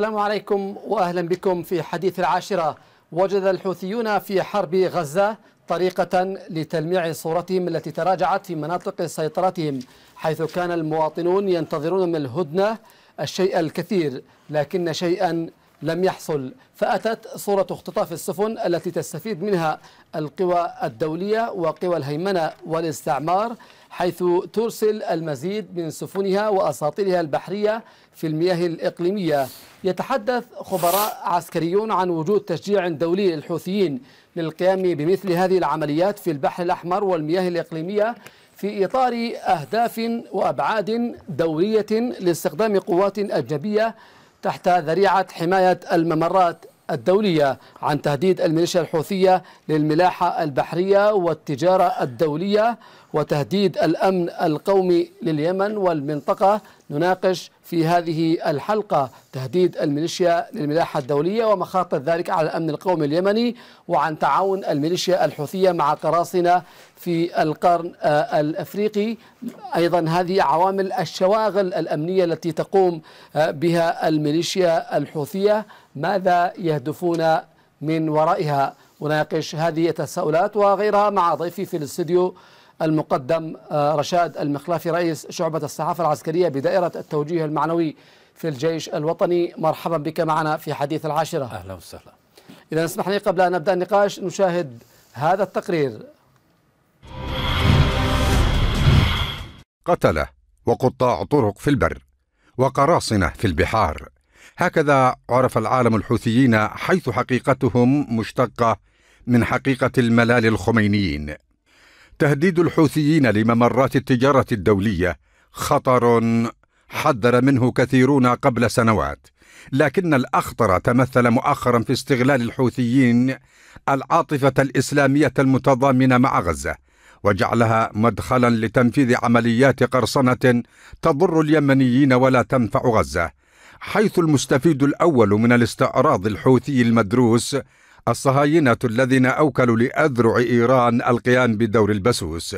السلام عليكم واهلا بكم في حديث العاشره وجد الحوثيون في حرب غزه طريقه لتلميع صورتهم التي تراجعت في مناطق سيطرتهم حيث كان المواطنون ينتظرون من الهدنه الشيء الكثير لكن شيئا لم يحصل فأتت صورة اختطاف السفن التي تستفيد منها القوى الدولية وقوى الهيمنة والاستعمار حيث ترسل المزيد من سفنها وأساطيلها البحرية في المياه الإقليمية يتحدث خبراء عسكريون عن وجود تشجيع دولي للحوثيين للقيام بمثل هذه العمليات في البحر الأحمر والمياه الإقليمية في إطار أهداف وأبعاد دولية لاستخدام قوات أجنبية تحت ذريعة حماية الممرات الدولية عن تهديد الميليشيا الحوثية للملاحة البحرية والتجارة الدولية وتهديد الأمن القومي لليمن والمنطقة نناقش في هذه الحلقة تهديد الميليشيا للملاحة الدولية ومخاطر ذلك على الأمن القومي اليمني وعن تعاون الميليشيا الحوثية مع قراصنة في القرن آه، الأفريقي أيضا هذه عوامل الشواغل الأمنية التي تقوم آه، بها الميليشيا الحوثية ماذا يهدفون من ورائها أناقش هذه التساؤلات وغيرها مع ضيفي في الاستديو المقدم آه، رشاد المخلافي رئيس شعبة الصحافة العسكرية بدائرة التوجيه المعنوي في الجيش الوطني مرحبا بك معنا في حديث العاشرة أهلا وسهلا إذا اسمح لي قبل أن نبدأ النقاش نشاهد هذا التقرير قتلة وقطاع طرق في البر وقراصنة في البحار هكذا عرف العالم الحوثيين حيث حقيقتهم مشتقة من حقيقة الملال الخمينيين تهديد الحوثيين لممرات التجاره الدوليه خطر حذر منه كثيرون قبل سنوات لكن الاخطر تمثل مؤخرا في استغلال الحوثيين العاطفه الاسلاميه المتضامنه مع غزه وجعلها مدخلا لتنفيذ عمليات قرصنه تضر اليمنيين ولا تنفع غزه حيث المستفيد الاول من الاستعراض الحوثي المدروس الصهاينة الذين أوكلوا لأذرع إيران القيام بدور البسوس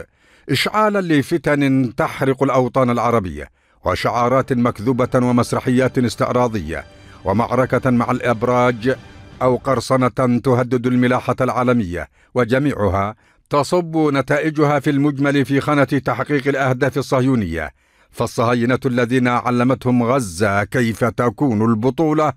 إشعالا لفتن تحرق الأوطان العربية وشعارات مكذوبة ومسرحيات استعراضية ومعركة مع الأبراج أو قرصنة تهدد الملاحة العالمية وجميعها تصب نتائجها في المجمل في خانة تحقيق الأهداف الصهيونية فالصهاينة الذين علمتهم غزة كيف تكون البطولة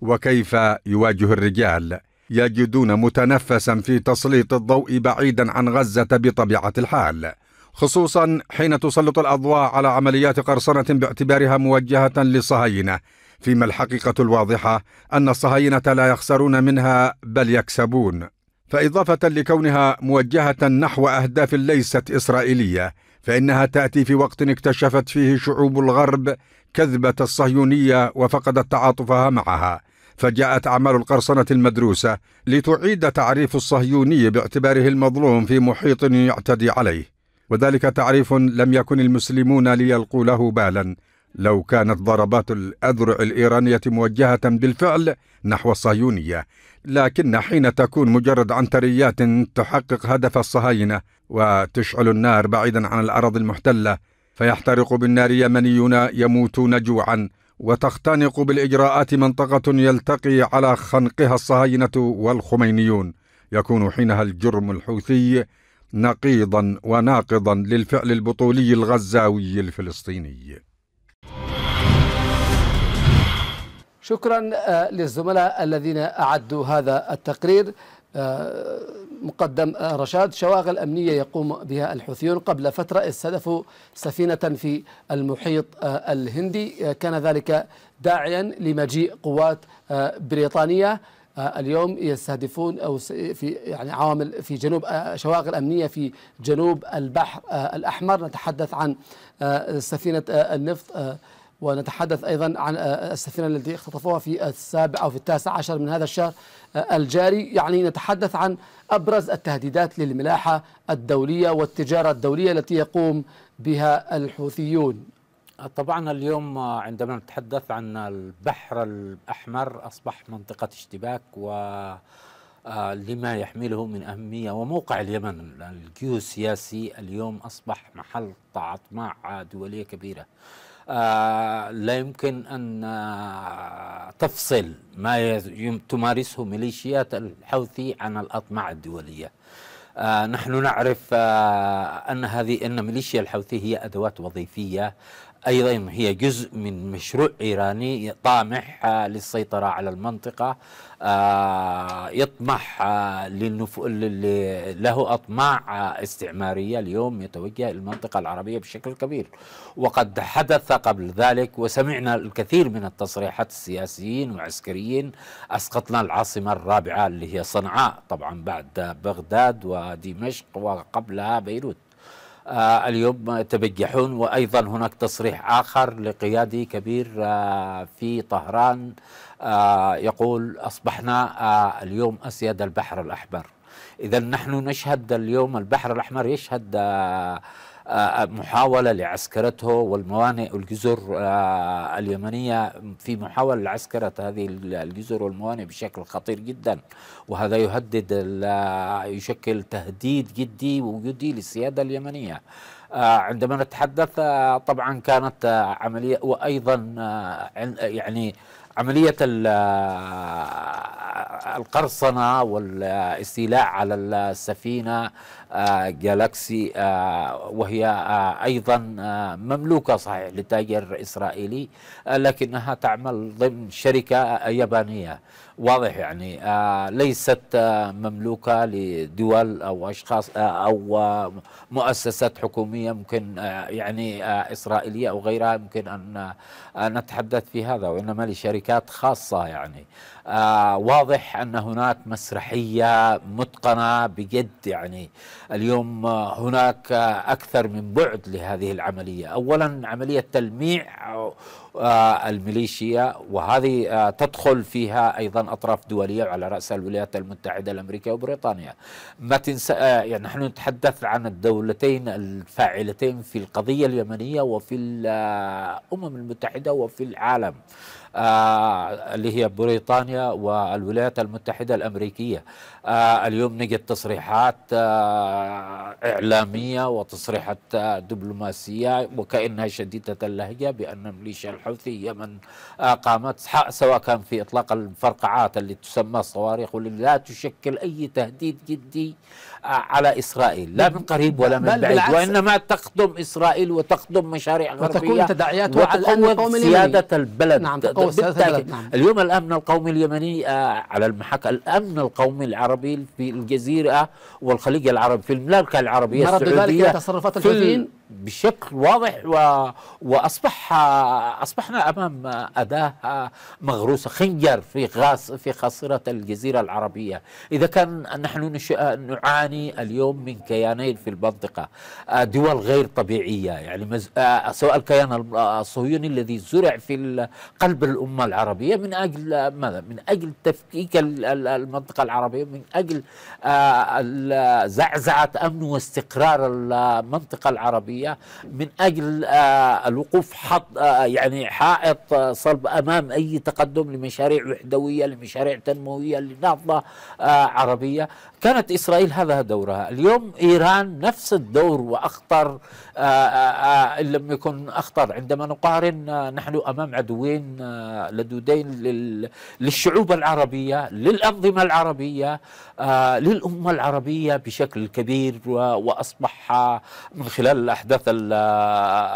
وكيف يواجه الرجال يجدون متنفسا في تسليط الضوء بعيدا عن غزة بطبيعة الحال خصوصا حين تسلط الأضواء على عمليات قرصنة باعتبارها موجهة للصهاينة فيما الحقيقة الواضحة أن الصهاينة لا يخسرون منها بل يكسبون فإضافة لكونها موجهة نحو أهداف ليست إسرائيلية فإنها تأتي في وقت اكتشفت فيه شعوب الغرب كذبة الصهيونية وفقدت تعاطفها معها فجاءت أعمال القرصنة المدروسة لتعيد تعريف الصهيوني باعتباره المظلوم في محيط يعتدي عليه وذلك تعريف لم يكن المسلمون ليلقوا له بالا لو كانت ضربات الأذرع الإيرانية موجهة بالفعل نحو الصهيونية لكن حين تكون مجرد عنتريات تحقق هدف الصهاينة وتشعل النار بعيدا عن الأراضي المحتلة فيحترق بالنار يمنيون يموتون جوعا وتختنق بالاجراءات منطقه يلتقي على خنقها الصهاينه والخمينيون يكون حينها الجرم الحوثي نقيضا وناقضا للفعل البطولي الغزاوي الفلسطيني شكرا آه، للزملاء الذين اعدوا هذا التقرير آه، مقدم آه، رشاد شواغل أمنية يقوم بها الحوثيون قبل فترة استهدفوا سفينة في المحيط آه، الهندي كان ذلك داعيا لمجيء قوات بريطانية اليوم يستهدفون او في يعني عوامل في جنوب شواغل امنيه في جنوب البحر الاحمر نتحدث عن سفينه النفط ونتحدث ايضا عن السفينه التي اختطفوها في السابع او في التاسع عشر من هذا الشهر الجاري يعني نتحدث عن أبرز التهديدات للملاحة الدولية والتجارة الدولية التي يقوم بها الحوثيون طبعا اليوم عندما نتحدث عن البحر الأحمر أصبح منطقة اشتباك و آه، لما يحمله من أهمية وموقع اليمن الجيوسياسي اليوم أصبح محل تعاطف مع دولية كبيرة آه، لا يمكن أن آه، تفصل ما تمارسه ميليشيات الحوثي عن الأطماع الدولية آه، نحن نعرف أن هذه أن ميليشيا الحوثي هي أدوات وظيفية أيضا هي جزء من مشروع إيراني طامح آه، للسيطرة على المنطقة آه، يطمح آه، للنفو... له أطماع استعمارية اليوم يتوجه المنطقة العربية بشكل كبير وقد حدث قبل ذلك وسمعنا الكثير من التصريحات السياسيين وعسكريين أسقطنا العاصمة الرابعة اللي هي صنعاء طبعا بعد بغداد ودمشق وقبلها بيروت آه، اليوم تبجحون وأيضا هناك تصريح آخر لقيادي كبير آه، في طهران آه، يقول أصبحنا اليوم أسياد البحر الأحمر إذا نحن نشهد اليوم البحر الأحمر يشهد محاولة لعسكرته والموانئ والجزر آه، اليمنية في محاولة لعسكرة هذه الجزر والموانئ بشكل خطير جدا وهذا يهدد آه، يشكل تهديد جدي وجدي للسيادة اليمنية آه، عندما نتحدث طبعا كانت عملية وأيضا يعني عملية القرصنة والاستيلاء على السفينة جالاكسي آه، آه، وهي آه، أيضا مملوكة صحيح لتاجر إسرائيلي لكنها تعمل ضمن شركة يابانية واضح يعني آه، ليست آه، مملوكة لدول أو أشخاص آه، أو مؤسسات حكومية ممكن يعني إسرائيلية أو غيرها ممكن أن نتحدث في هذا وإنما لشركات خاصة يعني واضح أن هناك مسرحية متقنة بجد يعني اليوم هناك أكثر من بعد لهذه العملية أولا عملية تلميع الميليشيا وهذه تدخل فيها أيضا أطراف دولية وعلى رأسها الولايات المتحدة الأمريكية وبريطانيا ما تنسى آه، يعني نحن نتحدث عن الدولتين الفاعلتين في القضية اليمنية وفي آه، الأمم المتحدة وفي العالم آه، اللي هي بريطانيا والولايات المتحدة الأمريكية آه، اليوم نجد تصريحات آه، إعلامية وتصريحات دبلوماسية وكأنها شديدة اللهجة بأن ميليشيا الحوثي هي من قامت سواء كان في إطلاق الفرقعات اللي تسمى الصواريخ واللي لا تشكل أي تهديد جدي على إسرائيل لا من قريب ولا من بعيد وإنما تخدم إسرائيل وتخدم مشاريع غربية وتكون تداعياتها وتقوم سيادة البلد نعم تقوم سيادة البلد نعم. اليوم الأمن القومي اليمني آه، على المحك الأمن القومي العربي في الجزيرة والخليج العربي في المملكة العربية السعودية تصرفات الحوثيين بشكل واضح و... واصبح اصبحنا امام اداه مغروسه خنجر في غاص في خاصره الجزيره العربيه، اذا كان نحن نش... نعاني اليوم من كيانين في المنطقه، دول غير طبيعيه يعني مز... سواء الكيان الصهيوني الذي زرع في قلب الامه العربيه من اجل ماذا؟ من اجل تفكيك المنطقه العربيه، من اجل آه، زعزعه امن واستقرار المنطقه العربيه الدولية من أجل آه، الوقوف حط آه، يعني حائط آه، صلب أمام أي تقدم لمشاريع وحدوية لمشاريع تنموية لنهضة عربية كانت إسرائيل هذا دورها اليوم إيران نفس الدور وأخطر إن لم يكن أخطر عندما نقارن نحن أمام عدوين لدودين للشعوب العربية للأنظمة العربية للأمة العربية بشكل كبير وأصبح من خلال الأحداث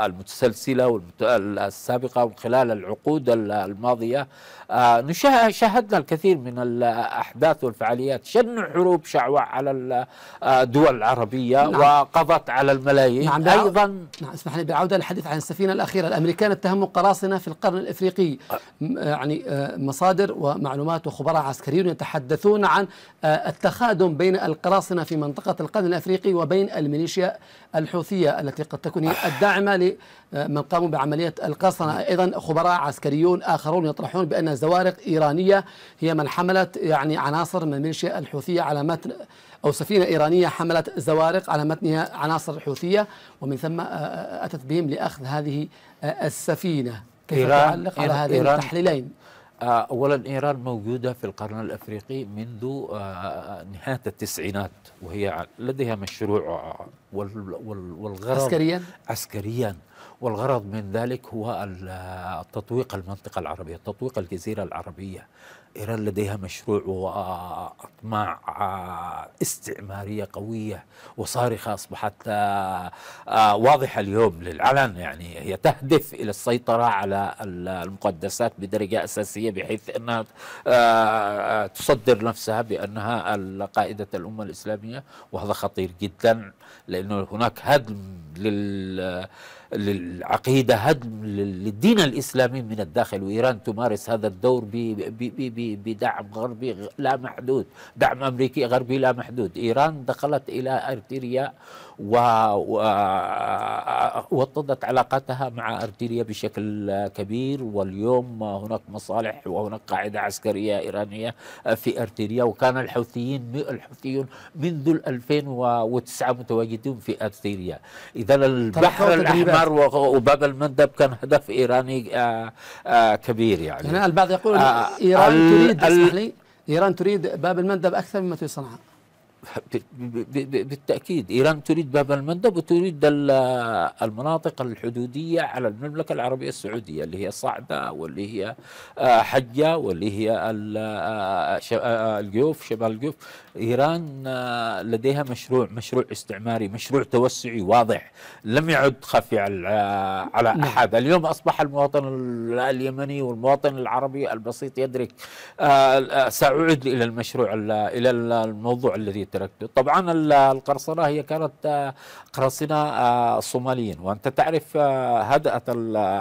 المتسلسلة والسابقة وخلال العقود الماضية آه، شاهدنا الكثير من الأحداث والفعاليات شن حروب شعواء على آه، الدول العربية نعم. وقضت على الملايين نعم أيضا نعم اسمح لي بالعودة للحديث عن السفينة الأخيرة الأمريكان اتهموا قراصنة في القرن الإفريقي آه، يعني مصادر ومعلومات وخبراء عسكريون يتحدثون عن التخادم بين القراصنة في منطقة القرن الأفريقي وبين الميليشيا الحوثية التي قد تكون هي الداعمة من قاموا بعملية القصنة أيضا خبراء عسكريون آخرون يطرحون بأن زوارق إيرانية هي من حملت يعني عناصر من الميليشيا الحوثية على متن أو سفينة إيرانية حملت زوارق على متنها عناصر حوثية ومن ثم آه، آه، آه، أتت بهم لأخذ هذه السفينة كيف إيران تعلق على هذين إيران التحليلين اولا ايران موجوده في القرن الافريقي منذ نهايه التسعينات وهي لديها مشروع والغرض عسكريا عسكريا والغرض من ذلك هو تطويق المنطقة العربية تطويق الجزيرة العربية إيران لديها مشروع وأطماع آه، استعمارية قوية وصارخة أصبحت آه، آه، واضحة اليوم للعلن يعني هي تهدف إلى السيطرة على المقدسات بدرجة أساسية بحيث أنها تصدر نفسها بأنها قائدة الأمة الإسلامية وهذا خطير جدا لأنه هناك هدم لل للعقيدة هدم للدين الإسلامي من الداخل وإيران تمارس هذا الدور بدعم غربي لا محدود دعم أمريكي غربي لا محدود إيران دخلت إلى أرتيريا و... ووطدت علاقتها مع أرتيريا بشكل كبير واليوم هناك مصالح وهناك قاعدة عسكرية إيرانية في أرتيريا وكان الحوثيين الحوثيون منذ 2009 متواجدون في أرتيريا إذا البحر الأحمر ميانمار وباب المندب كان هدف إيراني آه، آه، كبير يعني هنا البعض يقول آه، إيران تريد اسمح لي إيران تريد باب المندب أكثر مما تريد صنعاء بالتاكيد ايران تريد باب المندب وتريد المناطق الحدوديه على المملكه العربيه السعوديه اللي هي صعده واللي هي آه، حجه واللي هي آه، آه، الجوف شمال الجوف ايران لديها مشروع مشروع استعماري مشروع توسعي واضح لم يعد خفي على نعم. احد اليوم اصبح المواطن اليمني والمواطن العربي البسيط يدرك ساعود الى المشروع الى الموضوع الذي تركته طبعا القرصنة هي كانت آه، قرصنة آه، صوماليين وأنت تعرف آه، هدأت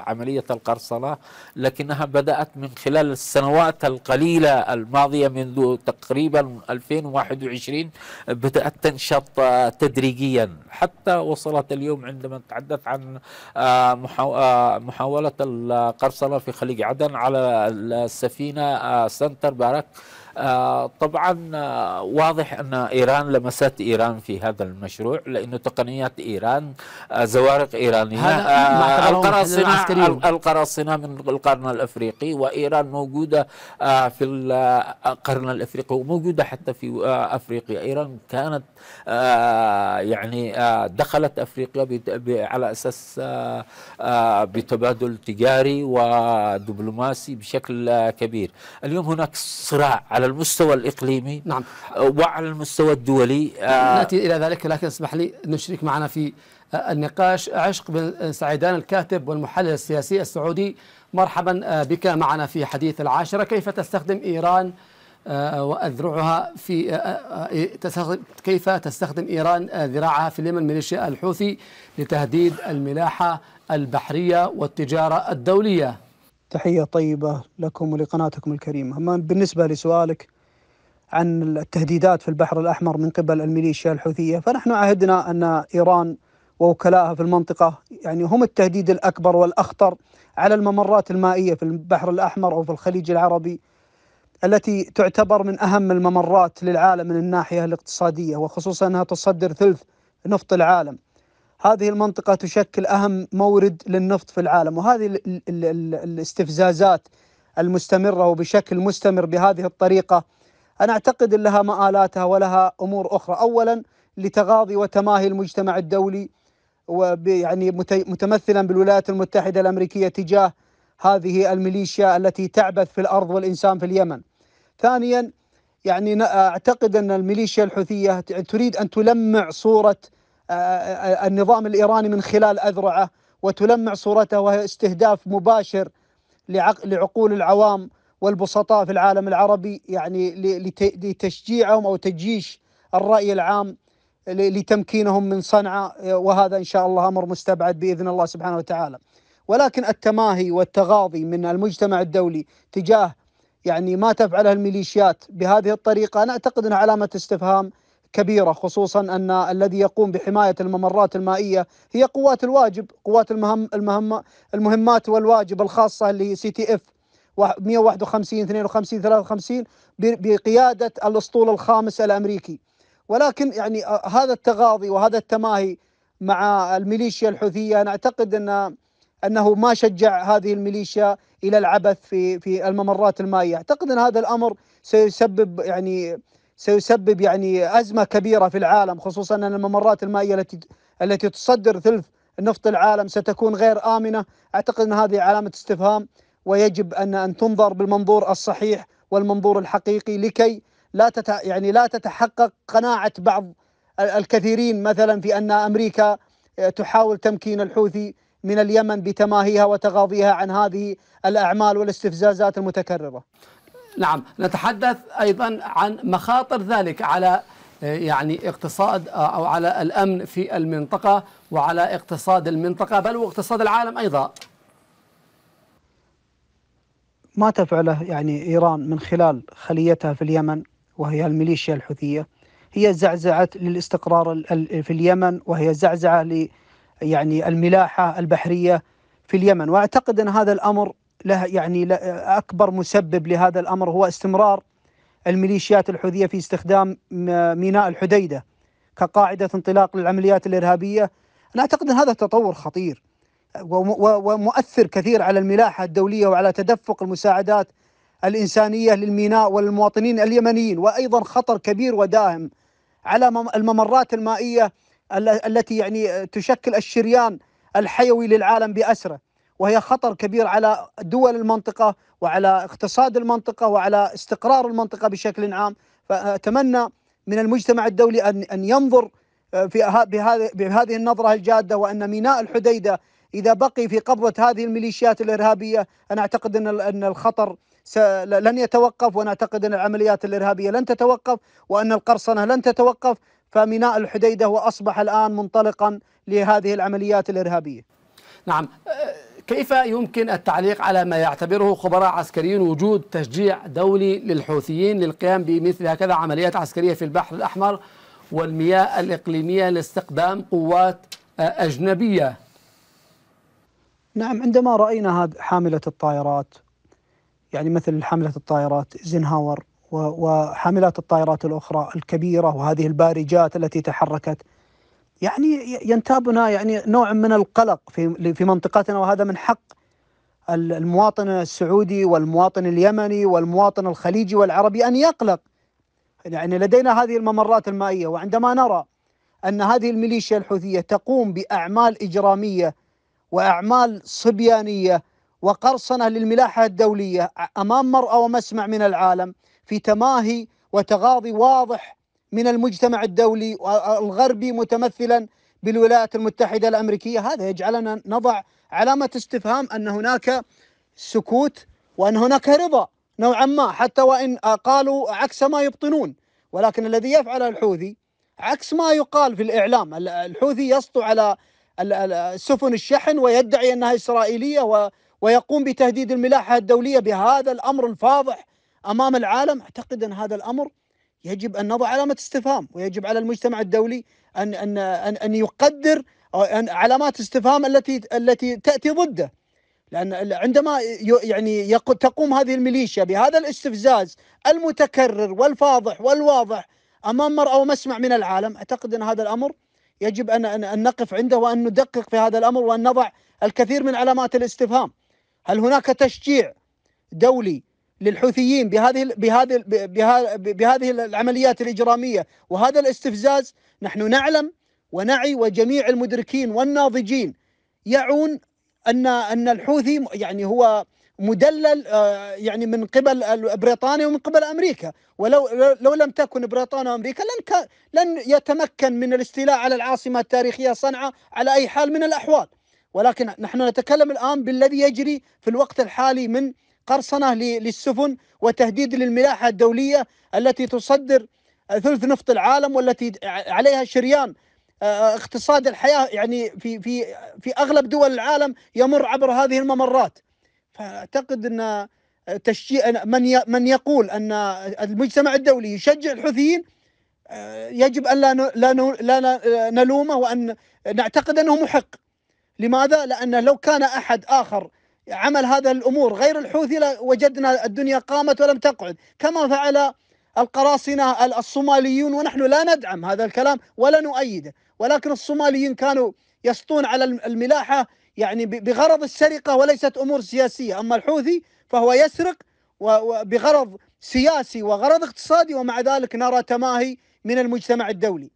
عملية القرصنة لكنها بدأت من خلال السنوات القليلة الماضية منذ تقريبا 2021 بدأت تنشط تدريجيا حتى وصلت اليوم عندما نتحدث عن محاولة القرصنة في خليج عدن على السفينة سنتر بارك آه، طبعا آه، واضح أن إيران لمست إيران في هذا المشروع لأنه تقنيات إيران آه، زوارق إيرانية القراصنة القراصنة من القرن الأفريقي وإيران موجودة في القرن الأفريقي وموجودة حتى في أفريقيا إيران كانت يعني دخلت أفريقيا على أساس بتبادل تجاري ودبلوماسي بشكل كبير اليوم هناك صراع على على المستوى الإقليمي نعم وعلى المستوى الدولي آه، نأتي إلى ذلك لكن اسمح لي نشرك معنا في آه، النقاش عشق بن سعيدان الكاتب والمحلل السياسي السعودي مرحبا آه، بك معنا في حديث العاشرة كيف تستخدم إيران وأذرعها في كيف تستخدم إيران ذراعها في اليمن ميليشيا الحوثي لتهديد الملاحة البحرية والتجارة الدولية تحية طيبة لكم ولقناتكم الكريمة أما بالنسبة لسؤالك عن التهديدات في البحر الأحمر من قبل الميليشيا الحوثية فنحن عهدنا أن إيران ووكلائها في المنطقة يعني هم التهديد الأكبر والأخطر على الممرات المائية في البحر الأحمر أو في الخليج العربي التي تعتبر من أهم الممرات للعالم من الناحية الاقتصادية وخصوصا أنها تصدر ثلث نفط العالم هذه المنطقة تشكل أهم مورد للنفط في العالم وهذه الاستفزازات المستمرة وبشكل مستمر بهذه الطريقة أنا أعتقد أن لها مآلاتها ولها أمور أخرى أولا لتغاضي وتماهي المجتمع الدولي يعني متمثلا بالولايات المتحدة الأمريكية تجاه هذه الميليشيا التي تعبث في الأرض والإنسان في اليمن ثانيا يعني أعتقد أن الميليشيا الحوثية تريد أن تلمع صورة النظام الايراني من خلال اذرعه وتلمع صورته وهي استهداف مباشر لعقول العوام والبسطاء في العالم العربي يعني لتشجيعهم او تجيش الراي العام لتمكينهم من صنعاء وهذا ان شاء الله امر مستبعد باذن الله سبحانه وتعالى. ولكن التماهي والتغاضي من المجتمع الدولي تجاه يعني ما تفعله الميليشيات بهذه الطريقه انا اعتقد انها علامه استفهام كبيرة خصوصا أن الذي يقوم بحماية الممرات المائية هي قوات الواجب قوات المهم, المهم المهمات والواجب الخاصة اللي سي تي اف 151 52 53 بقيادة الأسطول الخامس الأمريكي ولكن يعني آه، هذا التغاضي وهذا التماهي مع الميليشيا الحوثية أنا أعتقد أن أنه ما شجع هذه الميليشيا إلى العبث في في الممرات المائية أعتقد أن هذا الأمر سيسبب يعني سيسبب يعني أزمة كبيرة في العالم خصوصا أن الممرات المائية التي التي تصدر ثلث نفط العالم ستكون غير آمنة أعتقد أن هذه علامة استفهام ويجب أن أن تنظر بالمنظور الصحيح والمنظور الحقيقي لكي لا تت يعني لا تتحقق قناعة بعض الكثيرين مثلا في أن أمريكا آه، تحاول تمكين الحوثي من اليمن بتماهيها وتغاضيها عن هذه الأعمال والاستفزازات المتكررة نعم نتحدث أيضا عن مخاطر ذلك على آه، يعني اقتصاد آه، أو على الأمن في المنطقة وعلى اقتصاد المنطقة بل واقتصاد العالم أيضا ما تفعله يعني إيران من خلال خليتها في اليمن وهي الميليشيا الحوثية هي زعزعة للاستقرار في اليمن وهي زعزعة ل يعني الملاحة البحرية في اليمن وأعتقد أن هذا الأمر له يعني اكبر مسبب لهذا الامر هو استمرار الميليشيات الحوثيه في استخدام ميناء الحديده كقاعده انطلاق للعمليات الارهابيه انا اعتقد ان هذا تطور خطير ومؤثر كثير على الملاحه الدوليه وعلى تدفق المساعدات الانسانيه للميناء والمواطنين اليمنيين وايضا خطر كبير وداهم على الممرات المائيه التي يعني تشكل الشريان الحيوي للعالم باسره وهي خطر كبير على دول المنطقة وعلى اقتصاد المنطقة وعلى استقرار المنطقة بشكل عام فأتمنى من المجتمع الدولي أن أن ينظر آه، في بهذه النظرة الجادة وأن ميناء الحديدة إذا بقي في قبضة هذه الميليشيات الإرهابية أنا أعتقد أن أن الخطر لن يتوقف وأنا أعتقد أن العمليات الإرهابية لن تتوقف وأن القرصنة لن تتوقف فميناء الحديدة هو أصبح الآن منطلقا لهذه العمليات الإرهابية نعم كيف يمكن التعليق على ما يعتبره خبراء عسكريين وجود تشجيع دولي للحوثيين للقيام بمثل هكذا عمليات عسكرية في البحر الأحمر والمياه الإقليمية لاستقدام قوات آه، أجنبية نعم عندما رأينا حاملة الطائرات يعني مثل حاملة الطائرات زنهاور وحاملات الطائرات الأخرى الكبيرة وهذه البارجات التي تحركت يعني ينتابنا يعني نوع من القلق في في منطقتنا وهذا من حق المواطن السعودي والمواطن اليمني والمواطن الخليجي والعربي ان يقلق يعني لدينا هذه الممرات المائيه وعندما نرى ان هذه الميليشيا الحوثيه تقوم باعمال اجراميه واعمال صبيانيه وقرصنه للملاحه الدوليه امام مراه ومسمع من العالم في تماهي وتغاضي واضح من المجتمع الدولي الغربي متمثلا بالولايات المتحده الامريكيه هذا يجعلنا نضع علامه استفهام ان هناك سكوت وان هناك رضا نوعا ما حتى وان قالوا عكس ما يبطنون ولكن الذي يفعله الحوثي عكس ما يقال في الاعلام الحوثي يسطو على سفن الشحن ويدعي انها اسرائيليه ويقوم بتهديد الملاحه الدوليه بهذا الامر الفاضح امام العالم اعتقد ان هذا الامر يجب أن نضع علامة استفهام ويجب على المجتمع الدولي أن أن أن, أن يقدر علامات استفهام التي التي تأتي ضده لأن عندما يعني تقوم هذه الميليشيا بهذا الاستفزاز المتكرر والفاضح والواضح أمام او ومسمع من العالم أعتقد أن هذا الأمر يجب أن أن نقف عنده وأن ندقق في هذا الأمر وأن نضع الكثير من علامات الاستفهام هل هناك تشجيع دولي للحوثيين بهذه بهذه بهذه العمليات الاجراميه وهذا الاستفزاز نحن نعلم ونعي وجميع المدركين والناضجين يعون ان ان الحوثي يعني هو مدلل آه، يعني من قبل بريطانيا ومن قبل امريكا ولو لو لم تكن بريطانيا وامريكا لن لن يتمكن من الاستيلاء على العاصمه التاريخيه صنعاء على اي حال من الاحوال ولكن نحن نتكلم الان بالذي يجري في الوقت الحالي من قرصنة للسفن وتهديد للملاحة الدولية التي تصدر ثلث نفط العالم والتي عليها شريان آه، آه، اقتصاد الحياة يعني في في في أغلب دول العالم يمر عبر هذه الممرات فأعتقد أن آه، تشجيع من من يقول أن المجتمع الدولي يشجع الحوثيين يجب أن لا لا نلومه وأن نعتقد أنه محق لماذا؟ لأنه لو كان أحد آخر عمل هذا الأمور غير الحوثي وجدنا الدنيا قامت ولم تقعد كما فعل القراصنة الصوماليون ونحن لا ندعم هذا الكلام ولا نؤيده ولكن الصوماليين كانوا يسطون على الملاحة يعني بغرض السرقة وليست أمور سياسية أما الحوثي فهو يسرق بغرض سياسي وغرض اقتصادي ومع ذلك نرى تماهي من المجتمع الدولي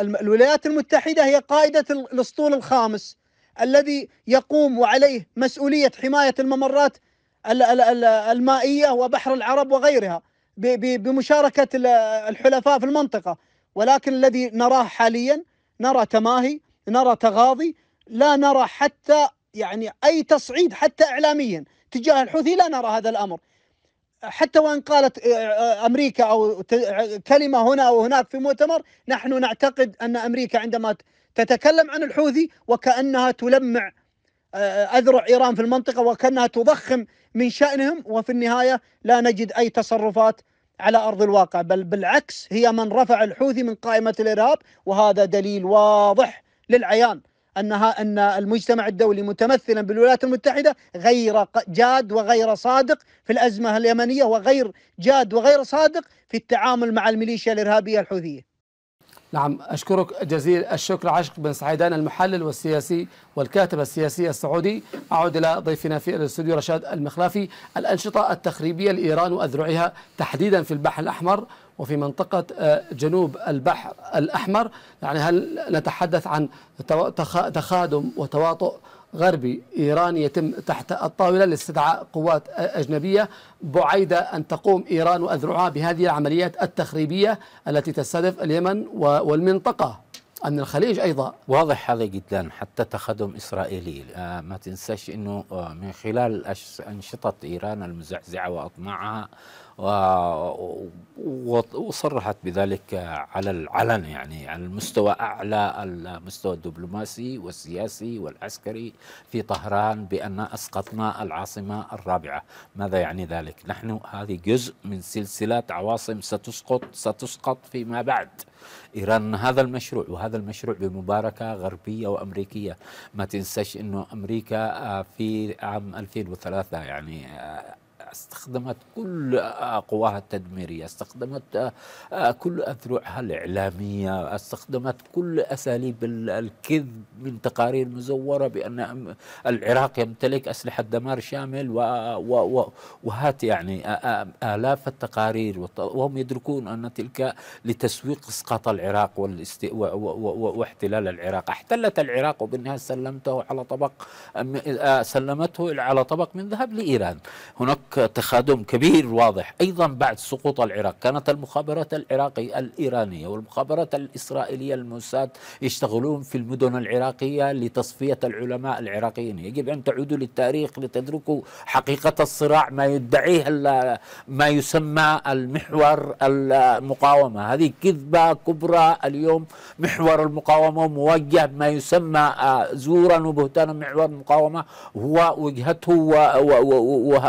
الولايات المتحدة هي قائدة الأسطول الخامس الذي يقوم وعليه مسؤولية حماية الممرات المائية وبحر العرب وغيرها بمشاركة الحلفاء في المنطقة ولكن الذي نراه حاليا نرى تماهي نرى تغاضي لا نرى حتى يعني أي تصعيد حتى إعلاميا تجاه الحوثي لا نرى هذا الأمر حتى وان قالت آه، آه، امريكا او آه، كلمه هنا او هناك في مؤتمر نحن نعتقد ان امريكا عندما تتكلم عن الحوثي وكأنها تلمع آه، أذرع إيران في المنطقة وكأنها تضخم من شأنهم وفي النهاية لا نجد أي تصرفات على أرض الواقع بل بالعكس هي من رفع الحوثي من قائمة الإرهاب وهذا دليل واضح للعيان انها ان المجتمع الدولي متمثلا بالولايات المتحده غير جاد وغير صادق في الازمه اليمنيه وغير جاد وغير صادق في التعامل مع الميليشيا الارهابيه الحوثيه. نعم أشكرك جزيل الشكر عشق بن سعيدان المحلل والسياسي والكاتب السياسي السعودي أعود إلى ضيفنا في الاستوديو رشاد المخلافي الأنشطة التخريبية لإيران وأذرعها تحديدا في البحر الأحمر وفي منطقة آه، جنوب البحر الأحمر يعني هل نتحدث عن تخادم وتواطؤ غربي إيراني يتم تحت الطاولة لاستدعاء قوات أجنبية بعيدة أن تقوم إيران وأذرعها بهذه العمليات التخريبية التي تستهدف اليمن والمنطقة أن الخليج أيضا واضح هذا جدا حتى تخدم إسرائيلي آه ما تنساش أنه آه من خلال أنشطة إيران المزعزعة وأطماعها وصرحت بذلك آه، على العلن يعني على المستوى أعلى المستوى الدبلوماسي والسياسي والعسكري في طهران بأن أسقطنا العاصمة الرابعة ماذا يعني ذلك؟ نحن هذه جزء من سلسلة عواصم ستسقط ستسقط فيما بعد إيران هذا المشروع وهذا المشروع بمباركة غربية وأمريكية ما تنساش أنه أمريكا آه، في عام 2003 يعني آه، استخدمت كل قواها التدميرية استخدمت آه، آه، كل أذرعها الإعلامية استخدمت كل أساليب الكذب من تقارير مزورة بأن العراق يمتلك أسلحة دمار شامل وهات يعني آلاف التقارير وهم يدركون أن تلك لتسويق إسقاط العراق والاست... و... و... واحتلال العراق احتلت العراق وبالنهاية سلمته على طبق آه، سلمته على طبق من ذهب لإيران هناك تخادم كبير واضح أيضا بعد سقوط العراق كانت المخابرات العراقية الإيرانية والمخابرات الإسرائيلية الموساد يشتغلون في المدن العراقية لتصفية العلماء العراقيين يجب أن تعودوا للتاريخ لتدركوا حقيقة الصراع ما يدعيه ما يسمى المحور المقاومة هذه كذبة كبرى اليوم محور المقاومة موجه ما يسمى آه، زورا وبهتانا محور المقاومة هو وجهته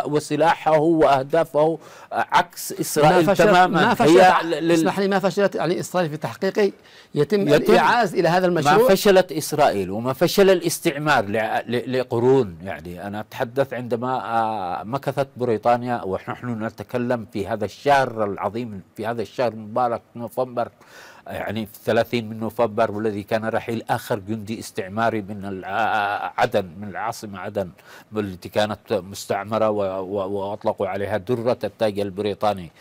وسلاح طموحه واهدافه عكس اسرائيل ما فشلت تماما ما فشلت اسمح لي ما فشلت يعني اسرائيل في تحقيقه يتم, يتم الاعاز الى هذا المشروع ما فشلت اسرائيل وما فشل الاستعمار لقرون يعني انا اتحدث عندما آه، مكثت بريطانيا ونحن نتكلم في هذا الشهر العظيم في هذا الشهر المبارك نوفمبر يعني في 30 من نوفمبر والذي كان رحيل آخر جندي استعماري من عدن من العاصمة عدن التي كانت مستعمرة وأطلقوا عليها درة التاج البريطاني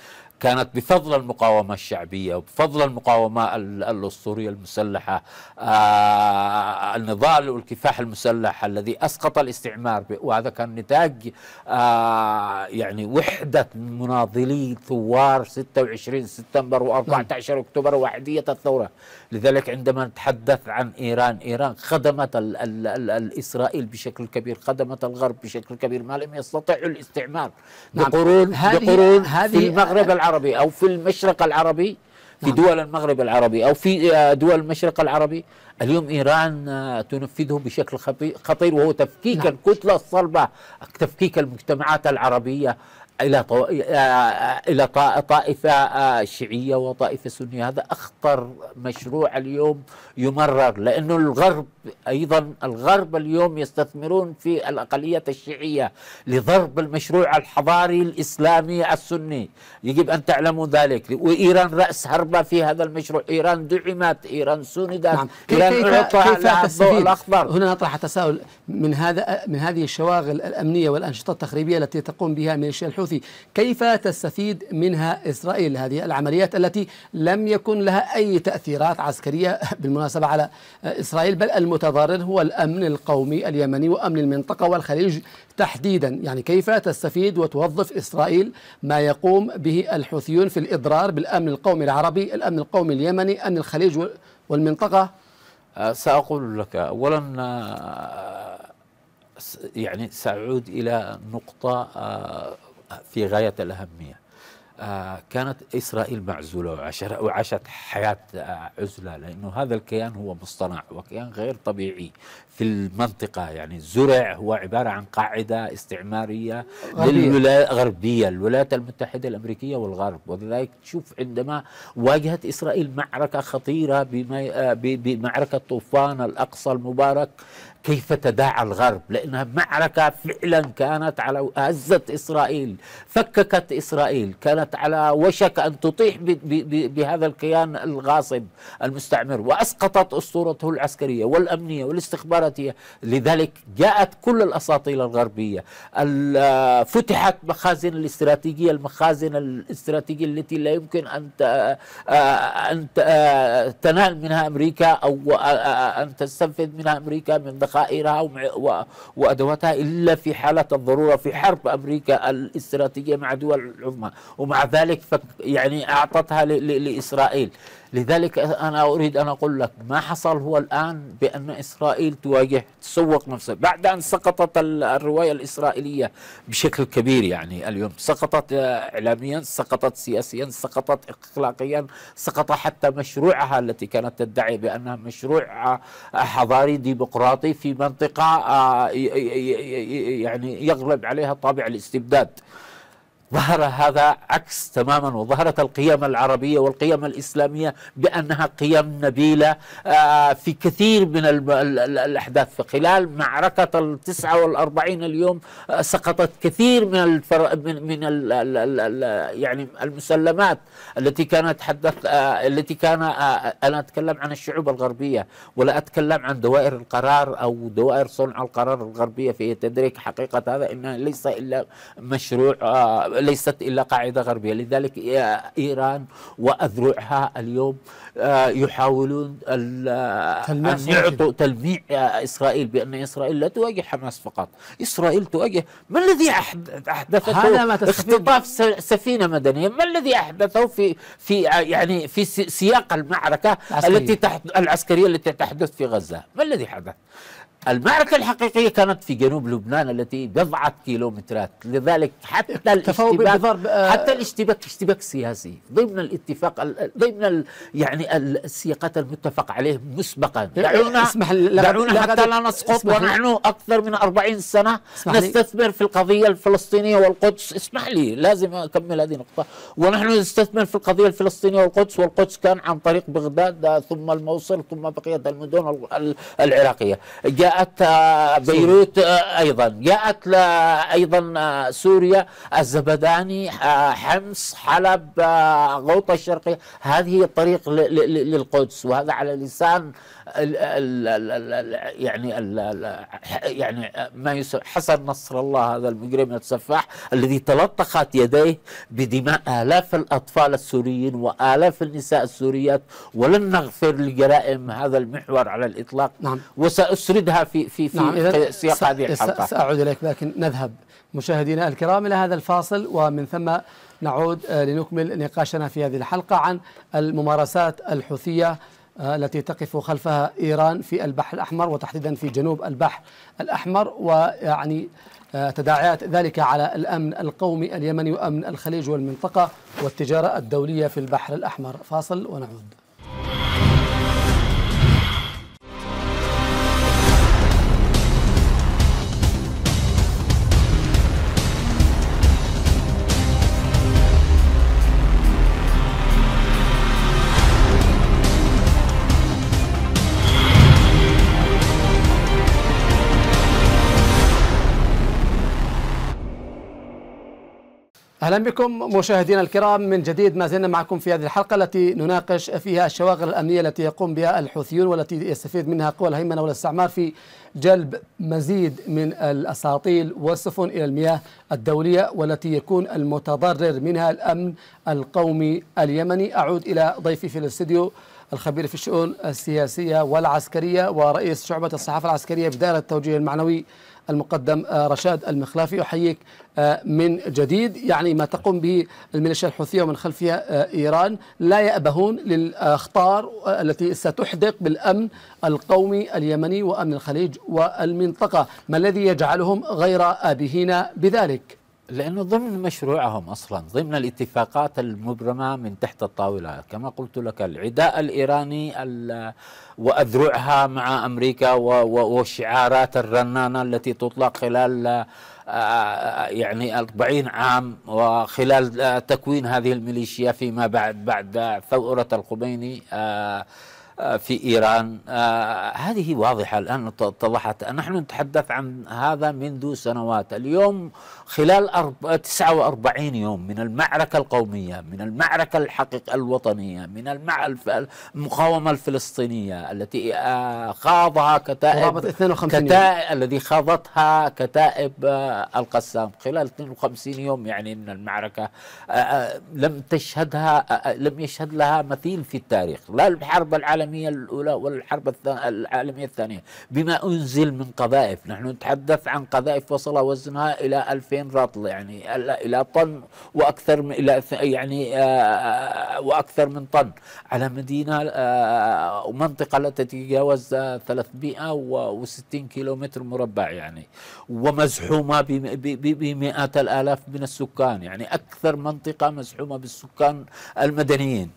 كانت بفضل المقاومة الشعبية وبفضل المقاومة الأسطورية المسلحة آه، النضال والكفاح المسلح الذي أسقط الاستعمار وهذا كان نتاج آه، يعني وحدة مناضلي ثوار 26 سبتمبر و14 أكتوبر وحدية الثورة لذلك عندما نتحدث عن إيران إيران خدمت الـ الـ الـ الإسرائيل بشكل كبير خدمت الغرب بشكل كبير ما لم يستطع الاستعمار نعم. بقرون, هذه بقرون هذه في المغرب العربي أو في المشرق العربي في نعم. دول المغرب العربي أو في آه، دول المشرق العربي اليوم إيران آه، تنفذه بشكل خطير وهو تفكيك نعم. الكتلة الصلبة تفكيك المجتمعات العربية الى طو... الى طائفه آه، شيعيه وطائفه سنيه هذا اخطر مشروع اليوم يمرر لانه الغرب ايضا الغرب اليوم يستثمرون في الاقليه الشيعيه لضرب المشروع الحضاري الاسلامي السني يجب ان تعلموا ذلك وايران راس هربه في هذا المشروع ايران دعمت ايران سندت نعم. ايران كيف الضوء الاخضر هنا نطرح تساؤل من هذا من هذه الشواغل الامنيه والانشطه التخريبيه التي تقوم بها ميليشيا الحوثي الحوثي كيف تستفيد منها إسرائيل هذه العمليات التي لم يكن لها أي تأثيرات عسكرية بالمناسبة على إسرائيل بل المتضرر هو الأمن القومي اليمني وأمن المنطقة والخليج تحديدا يعني كيف تستفيد وتوظف إسرائيل ما يقوم به الحوثيون في الإضرار بالأمن القومي العربي الأمن القومي اليمني أمن الخليج والمنطقة أه، سأقول لك أولا أه، يعني سأعود إلى نقطة أه، في غاية الأهمية آه، كانت إسرائيل معزولة وعاشت حياة آه، عزلة لأنه هذا الكيان هو مصطنع وكيان غير طبيعي في المنطقة يعني زرع هو عبارة عن قاعدة استعمارية للولايات غربية الولايات المتحدة الأمريكية والغرب ولذلك تشوف عندما واجهت إسرائيل معركة خطيرة آه، بمعركة طوفان الأقصى المبارك كيف تداعى الغرب لأنها معركة فعلا كانت على هزت إسرائيل فككت إسرائيل كانت على وشك أن تطيح ب ب بهذا الكيان الغاصب المستعمر وأسقطت أسطورته العسكرية والأمنية والاستخباراتية لذلك جاءت كل الأساطيل الغربية فتحت مخازن الاستراتيجية المخازن الاستراتيجية التي لا يمكن أن أن تنال منها أمريكا أو أن تستنفذ منها أمريكا من دخل ذخائرها وأدواتها إلا في حالة الضرورة في حرب أمريكا الاستراتيجية مع دول العظمى ومع ذلك يعني أعطتها لإسرائيل لذلك أنا أريد أن أقول لك ما حصل هو الآن بأن إسرائيل تواجه تسوق نفسها بعد أن سقطت الرواية الإسرائيلية بشكل كبير يعني اليوم سقطت آه، إعلاميا سقطت سياسيا سقطت أخلاقيا سقط حتى مشروعها التي كانت تدعي بأنها مشروع حضاري ديمقراطي في منطقه آه، يعني يغلب عليها طابع الاستبداد ظهر هذا عكس تماما وظهرت القيم العربية والقيم الإسلامية بأنها قيم نبيلة آه، في كثير من الأحداث فخلال معركة التسعة والأربعين اليوم آه، سقطت كثير من من, يعني المسلمات التي كانت حدث آه، التي كان أنا أتكلم عن الشعوب الغربية ولا أتكلم عن دوائر القرار أو دوائر صنع القرار الغربية في تدريك حقيقة هذا إنه ليس إلا مشروع ليست إلا قاعدة غربية لذلك إيران وأذرعها اليوم آه، يحاولون آه، أن يعطوا تلميع آه، إسرائيل بأن إسرائيل لا تواجه حماس فقط إسرائيل تواجه ما الذي أحدثته هذا ما اختطاف سفينة مدنية ما الذي أحدثه في في يعني في سياق المعركة العسكرية. التي تحت العسكرية التي تحدث في غزة ما الذي حدث المعركة الحقيقية كانت في جنوب لبنان التي بضعة كيلومترات لذلك حتى الاشتباك آه. حتى الاشتباك اشتباك سياسي ضمن الاتفاق ضمن ال يعني السياقات المتفق عليه مسبقا إيه، إيه، دعونا اسمح دعونا حتى لا نسقط ونحن أكثر من 40 سنة نستثمر في القضية الفلسطينية والقدس اسمح لي لازم أكمل هذه النقطة ونحن نستثمر في القضية الفلسطينية والقدس والقدس كان عن طريق بغداد ثم الموصل ثم بقية المدن العراقية جاء جاءت آه، بيروت آه، أيضا جاءت أيضا آه، سوريا الزبداني حمص حلب غوطة الشرقية هذه الطريق للقدس وهذا على لسان ال ال ال يعني ال يعني ما حسن نصر الله هذا المجرم السفاح الذي تلطخت يديه بدماء آلاف الأطفال السوريين وآلاف النساء السوريات ولن نغفر لجرائم هذا المحور على الإطلاق نعم. وسأسردها في في في نعم. سياق هذه الحلقة سأعود إليك لكن نذهب مشاهدينا الكرام إلى هذا الفاصل ومن ثم نعود آه، لنكمل نقاشنا في هذه الحلقة عن الممارسات الحوثية آه، التي تقف خلفها إيران في البحر الأحمر وتحديدا في جنوب البحر الأحمر ويعني آه، تداعيات ذلك على الأمن القومي اليمني وأمن الخليج والمنطقة والتجارة الدولية في البحر الأحمر فاصل ونعود اهلا بكم مشاهدينا الكرام من جديد ما زلنا معكم في هذه الحلقه التي نناقش فيها الشواغل الامنيه التي يقوم بها الحوثيون والتي يستفيد منها قوى الهيمنه والاستعمار في جلب مزيد من الاساطيل والسفن الى المياه الدوليه والتي يكون المتضرر منها الامن القومي اليمني اعود الى ضيفي في الاستديو الخبير في الشؤون السياسيه والعسكريه ورئيس شعبه الصحافه العسكريه بدائره التوجيه المعنوي المقدم آه، رشاد المخلافي أحييك آه، من جديد يعني ما تقوم به الميليشيا الحوثية ومن خلفها آه، إيران لا يأبهون للأخطار التي ستحدق بالأمن القومي اليمني وأمن الخليج والمنطقة ما الذي يجعلهم غير آبهين بذلك لانه ضمن مشروعهم اصلا ضمن الاتفاقات المبرمه من تحت الطاوله كما قلت لك العداء الايراني واذرعها مع امريكا والشعارات الرنانه التي تطلق خلال آه، آه، يعني 40 عام وخلال آه، تكوين هذه الميليشيا فيما بعد بعد ثوره الخميني آه، في إيران آه، هذه واضحة الآن اتضحت نحن نتحدث عن هذا منذ سنوات اليوم خلال 49 يوم من المعركة القومية من المعركة الحقيقة الوطنية من المقاومة الفلسطينية التي آه، خاضها كتائب, كتائب الذي خاضتها كتائب القسام خلال 52 يوم يعني من المعركة لم تشهدها لم يشهد لها مثيل في التاريخ لا الحرب العالمية العالمية الأولى والحرب العالمية الثانية بما أنزل من قذائف نحن نتحدث عن قذائف وصل وزنها إلى 2000 رطل يعني إلى طن وأكثر من إلى يعني وأكثر من طن على مدينة ومنطقة لا تتجاوز 360 كيلومتر مربع يعني ومزحومة بمئات الآلاف من السكان يعني أكثر منطقة مزحومة بالسكان المدنيين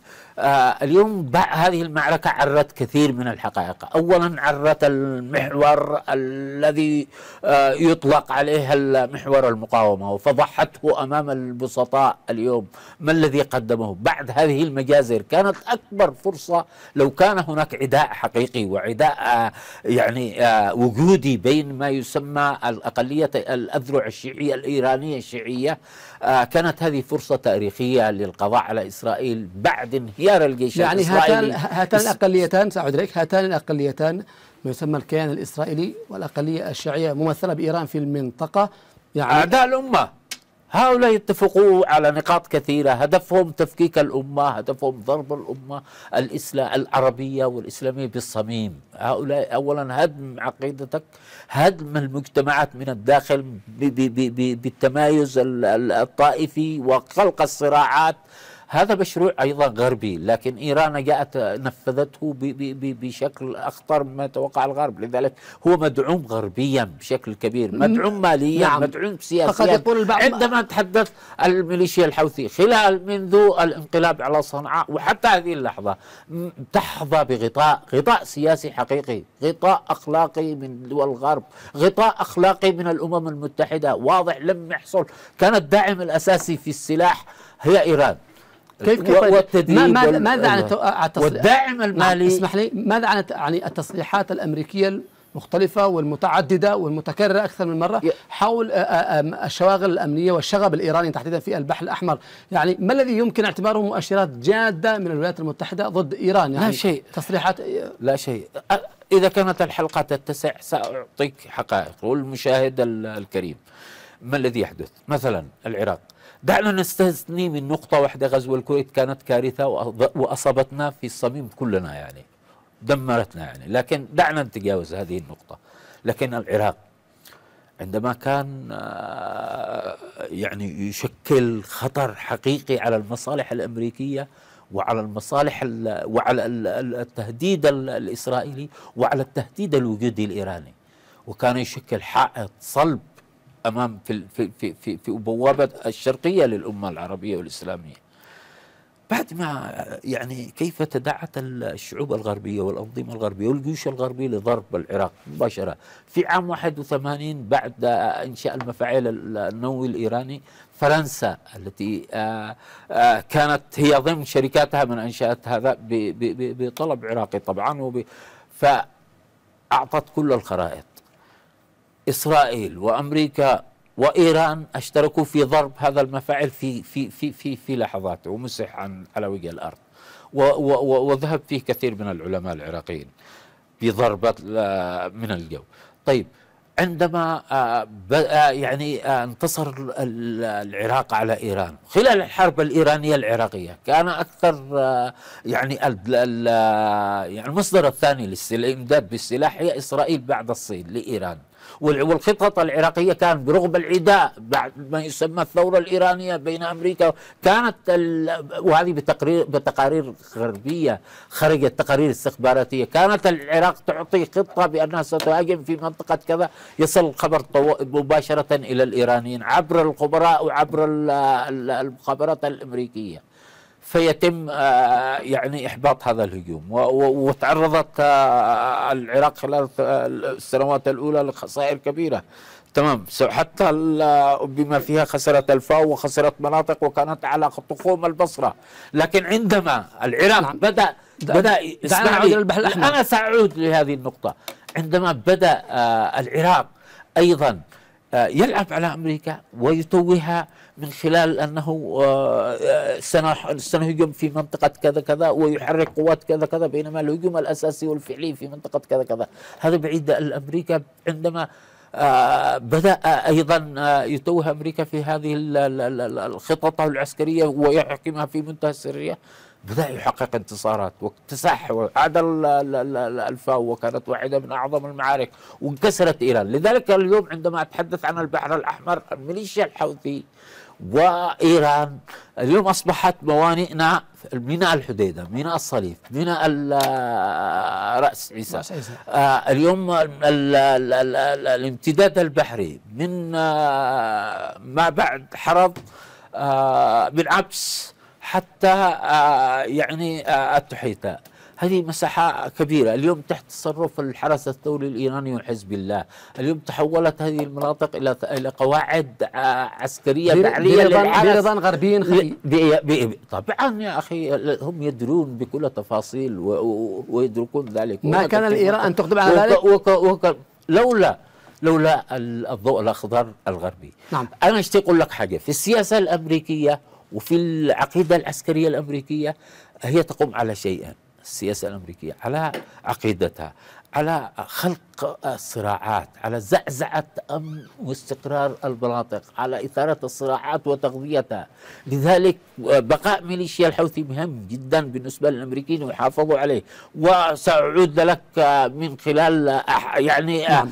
اليوم هذه المعركة عرت كثير من الحقائق أولا عرت المحور الذي آه، يطلق عليه محور المقاومة وفضحته أمام البسطاء اليوم ما الذي قدمه بعد هذه المجازر كانت أكبر فرصة لو كان هناك عداء حقيقي وعداء آه، يعني آه، وجودي بين ما يسمى الأقلية الأذرع الشيعية الإيرانية الشيعية آه، كانت هذه فرصة تاريخية للقضاء على إسرائيل بعد انهيار الجيش يعني الإسرائيلي هاتان, هاتان الأقليتان سأعود إليك هاتان الأقليتان ما يسمى الكيان الإسرائيلي والأقلية الشيعية ممثلة بإيران في المنطقة يعني أعداء الأمة هؤلاء يتفقوا على نقاط كثيرة هدفهم تفكيك الأمة هدفهم ضرب الأمة الإسلام العربية والإسلامية بالصميم هؤلاء أولا هدم عقيدتك هدم المجتمعات من الداخل بالتمايز الطائفي وخلق الصراعات هذا مشروع أيضا غربي لكن إيران جاءت نفذته بشكل أخطر مما توقع الغرب لذلك هو مدعوم غربيا بشكل كبير مدعوم ماليا نعم. مدعوم سياسيا يقول البعض عندما تحدث الميليشيا الحوثي خلال منذ الانقلاب على صنعاء وحتى هذه اللحظة تحظى بغطاء غطاء سياسي حقيقي غطاء أخلاقي من دول الغرب غطاء أخلاقي من الأمم المتحدة واضح لم يحصل كان الداعم الأساسي في السلاح هي إيران كيف كيف والتدريب ماذا, ماذا عن والدعم نعم، المالي اسمح لي ماذا عن يعني التصريحات الامريكيه المختلفة والمتعددة والمتكررة أكثر من مرة حول آه، آه، الشواغل الأمنية والشغب الإيراني تحديدا في البحر الأحمر يعني ما الذي يمكن اعتباره مؤشرات جادة من الولايات المتحدة ضد إيران يعني لا شيء تصريحات آه، لا شيء إذا كانت الحلقة تتسع سأعطيك حقائق والمشاهد الكريم ما الذي يحدث مثلا العراق دعنا نستثني من نقطة واحدة غزو الكويت كانت كارثة وأصابتنا في الصميم كلنا يعني دمرتنا يعني لكن دعنا نتجاوز هذه النقطة لكن العراق عندما كان آه، يعني يشكل خطر حقيقي على المصالح الأمريكية وعلى المصالح وعلى التهديد الإسرائيلي وعلى التهديد الوجودي الإيراني وكان يشكل حائط صلب امام في في في في, في بوابه الشرقيه للامه العربيه والاسلاميه. بعد ما يعني كيف تدعت الشعوب الغربيه والانظمه الغربيه والجيوش الغربيه لضرب العراق مباشره في عام 81 بعد انشاء المفاعيل النووي الايراني فرنسا التي آه، آه، كانت هي ضمن شركاتها من انشات هذا بطلب عراقي طبعا وب فاعطت كل الخرائط اسرائيل وامريكا وايران اشتركوا في ضرب هذا المفاعل في في في في, في لحظات ومسح عن على وجه الارض وذهب فيه كثير من العلماء العراقيين بضربة آه، من الجو طيب عندما آه، آه، يعني انتصر العراق على ايران خلال الحرب الايرانيه العراقيه كان اكثر يعني, يعني المصدر الثاني للامداد بالسلاح هي اسرائيل بعد الصين لايران والخطط العراقية كانت برغبة العداء بعد ما يسمى الثورة الإيرانية بين أمريكا كانت وهذه بتقرير بتقارير غربية خرجت تقارير استخباراتية كانت العراق تعطي خطة بأنها ستهاجم في منطقة كذا يصل الخبر مباشرة إلى الإيرانيين عبر الخبراء وعبر المخابرات الأمريكية فيتم آه، يعني إحباط هذا الهجوم وتعرضت آه، العراق خلال السنوات الأولى لخسائر كبيرة تمام حتى بما فيها خسرت الفاو وخسرت مناطق وكانت على خطوم البصرة لكن عندما العراق نعم. بدأ بدأ اسمعني أنا سأعود لهذه النقطة عندما بدأ آه، العراق أيضا يلعب على أمريكا ويتوهها من خلال انه آه، سنهجم في منطقه كذا كذا ويحرك قوات كذا كذا بينما الهجوم الاساسي والفعلي في منطقه كذا كذا هذا بعيد الامريكا عندما آه، بدأ أيضا آه، يتوه أمريكا في هذه الخطط العسكرية ويحكمها في منتهى السرية بدأ يحقق انتصارات واكتساح وعاد الفاو وكانت واحدة من أعظم المعارك وانكسرت إيران لذلك اليوم عندما أتحدث عن البحر الأحمر الميليشيا الحوثي وإيران اليوم أصبحت موانئنا ميناء الحديدة ميناء الصليف، ميناء رأس عيسى آه، اليوم الامتداد البحري من آه، ما بعد حرب آه، بالعكس من عبس حتى يعني التحيطة هذه مساحة كبيرة اليوم تحت تصرف الحرس الثوري الإيراني وحزب الله اليوم تحولت هذه المناطق إلى إلى قواعد آه، عسكرية فعلية للحرس برضا غربيين خي... طبعا يا أخي هم يدرون بكل تفاصيل و... ويدركون ذلك ما كان الإيران أن تقدم على ذلك وك... وك... وك... لولا لولا الضوء الأخضر الغربي نعم. أنا اشتي أقول لك حاجة في السياسة الأمريكية وفي العقيدة العسكرية الأمريكية هي تقوم على شيئين السياسة الأمريكية على عقيدتها على خلق الصراعات على زعزعة أمن واستقرار المناطق على إثارة الصراعات وتغذيتها لذلك بقاء ميليشيا الحوثي مهم جدا بالنسبة للأمريكيين ويحافظوا عليه وسأعود لك من خلال يعني نعم.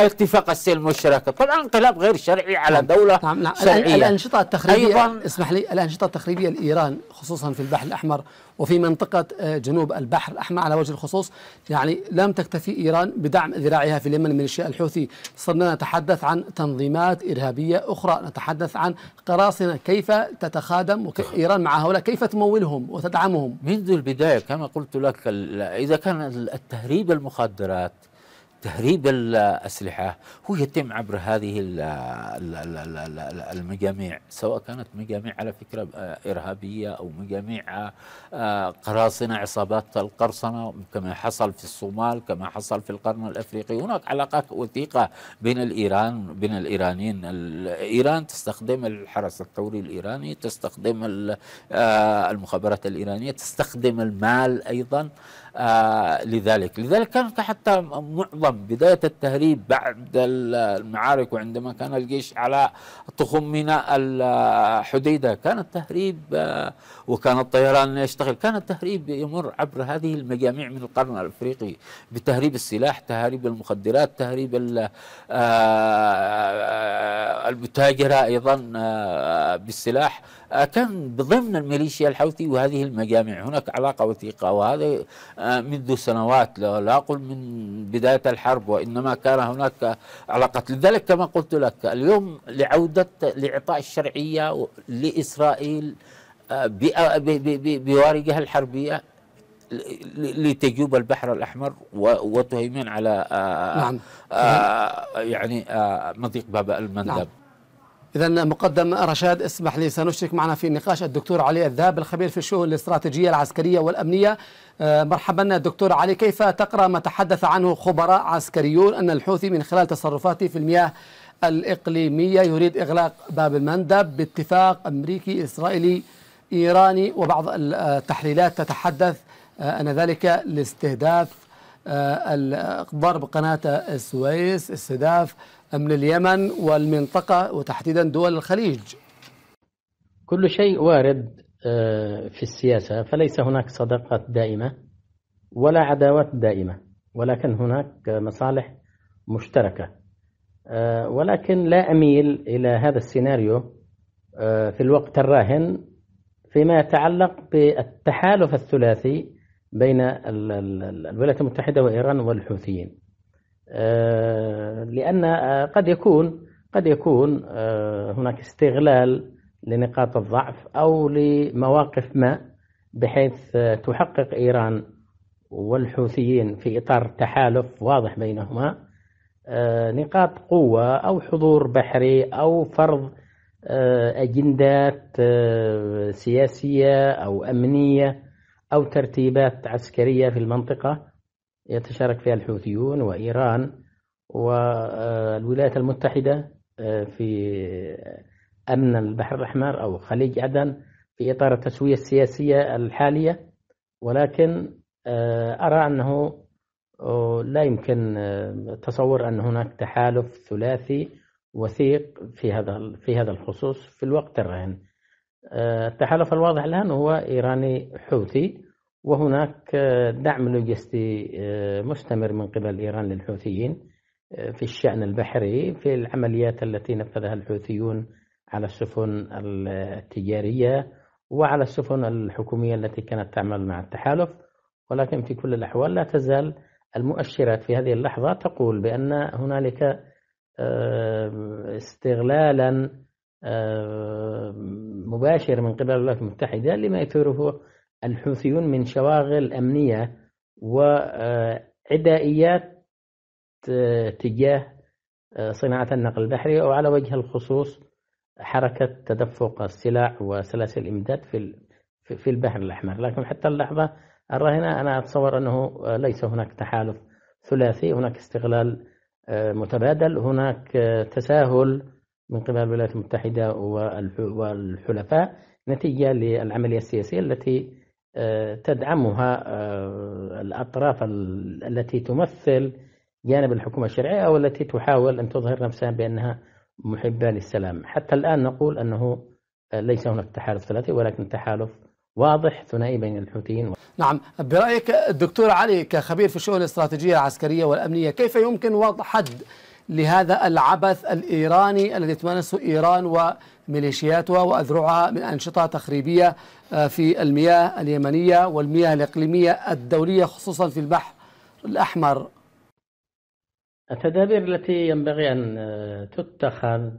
اتفاق السلم المشترك طبعا انقلاب غير شرعي على نعم. دولة نعم. نعم. شرعية الأنشطة التخريبية أيضا اسمح لي الأنشطة التخريبية لإيران خصوصا في البحر الأحمر وفي منطقة آه، جنوب البحر الأحمر على وجه الخصوص يعني لم تكتفي إيران بدعم دعم ذراعها في اليمن ميليشيا الحوثي صرنا نتحدث عن تنظيمات إرهابية أخرى نتحدث عن قراصنة كيف تتخادم إيران مع هؤلاء كيف تمولهم وتدعمهم منذ البداية كما قلت لك إذا كان التهريب المخدرات تهريب الأسلحة هو يتم عبر هذه المجاميع سواء كانت مجاميع على فكرة آه، إرهابية أو مجاميع آه، آه، قراصنة عصابات القرصنة كما حصل في الصومال كما حصل في القرن الأفريقي هناك علاقات وثيقة بين الإيران بين الإيرانيين إيران تستخدم الحرس الثوري الإيراني تستخدم المخابرات الإيرانية تستخدم المال أيضا آه لذلك لذلك كانت حتى معظم بداية التهريب بعد المعارك وعندما كان الجيش على تخم ميناء الحديدة كان التهريب آه وكان الطيران يشتغل كان التهريب يمر عبر هذه المجاميع من القرن الأفريقي بتهريب السلاح تهريب المخدرات تهريب آه، آه، المتاجرة أيضا آه، بالسلاح كان بضمن الميليشيا الحوثي وهذه المجاميع هناك علاقة وثيقة وهذا منذ سنوات لا, أقول من بداية الحرب وإنما كان هناك علاقات لذلك كما قلت لك اليوم لعودة لإعطاء الشرعية لإسرائيل آه، بوارقها الحربية لتجوب البحر الأحمر وتهيمن على آه، آه، نعم. يعني مضيق باب المندب نعم. إذا مقدم رشاد اسمح لي سنشرك معنا في النقاش الدكتور علي الذاب الخبير في الشؤون الاستراتيجية العسكرية والأمنية آه، مرحبا دكتور علي كيف تقرأ ما تحدث عنه خبراء عسكريون أن الحوثي من خلال تصرفاته في المياه الإقليمية يريد إغلاق باب المندب باتفاق أمريكي إسرائيلي إيراني وبعض التحليلات تتحدث آه، أن ذلك لاستهداف آه، ضرب قناة السويس استهداف أمن اليمن والمنطقة وتحديدا دول الخليج كل شيء وارد آه، في السياسة فليس هناك صداقات دائمة ولا عداوات دائمة ولكن هناك مصالح مشتركة آه، ولكن لا أميل إلى هذا السيناريو آه، في الوقت الراهن فيما يتعلق بالتحالف الثلاثي بين الولايات المتحدة وإيران والحوثيين لأن قد يكون قد يكون هناك استغلال لنقاط الضعف أو لمواقف ما بحيث تحقق إيران والحوثيين في إطار تحالف واضح بينهما آه، نقاط قوة أو حضور بحري أو فرض آه، أجندات آه، سياسية أو أمنية أو ترتيبات عسكرية في المنطقة يتشارك فيها الحوثيون وإيران والولايات المتحدة في أمن البحر الأحمر أو خليج عدن في إطار التسوية السياسية الحالية ولكن آه، أرى أنه لا يمكن آه، تصور أن هناك تحالف ثلاثي وثيق في هذا في هذا الخصوص في الوقت الراهن. آه، التحالف الواضح الآن هو إيراني حوثي وهناك دعم لوجستي مستمر من قبل إيران للحوثيين في الشأن البحري في العمليات التي نفذها الحوثيون على السفن التجارية وعلى السفن الحكومية التي كانت تعمل مع التحالف ولكن في كل الأحوال لا تزال المؤشرات في هذه اللحظة تقول بأن هنالك آه، استغلالا آه، مباشر من قبل الولايات المتحدة لما يثيره الحوثيون من شواغل أمنية وعدائيات آه، تجاه صناعة النقل البحري وعلى وجه الخصوص حركة تدفق السلع وسلاسل الإمداد في في البحر الأحمر لكن حتى اللحظة الراهنة أنا أتصور أنه ليس هناك تحالف ثلاثي هناك استغلال آه، متبادل هناك آه، تساهل من قبل الولايات المتحدة والحلفاء نتيجة للعملية السياسية التي آه، تدعمها الأطراف التي تمثل جانب الحكومة الشرعية أو التي تحاول أن تظهر نفسها بأنها محبة للسلام حتى الآن نقول أنه آه، ليس هناك تحالف ثلاثي ولكن تحالف واضح ثنائي بين الحوثيين نعم برأيك الدكتور علي كخبير في الشؤون الاستراتيجية العسكرية والأمنية كيف يمكن وضع حد لهذا العبث الإيراني الذي تمارسه إيران وميليشياتها وأذرعها من أنشطة تخريبية آه، في المياه اليمنية والمياه الإقليمية الدولية خصوصا في البحر الأحمر التدابير التي ينبغي أن آه، تتخذ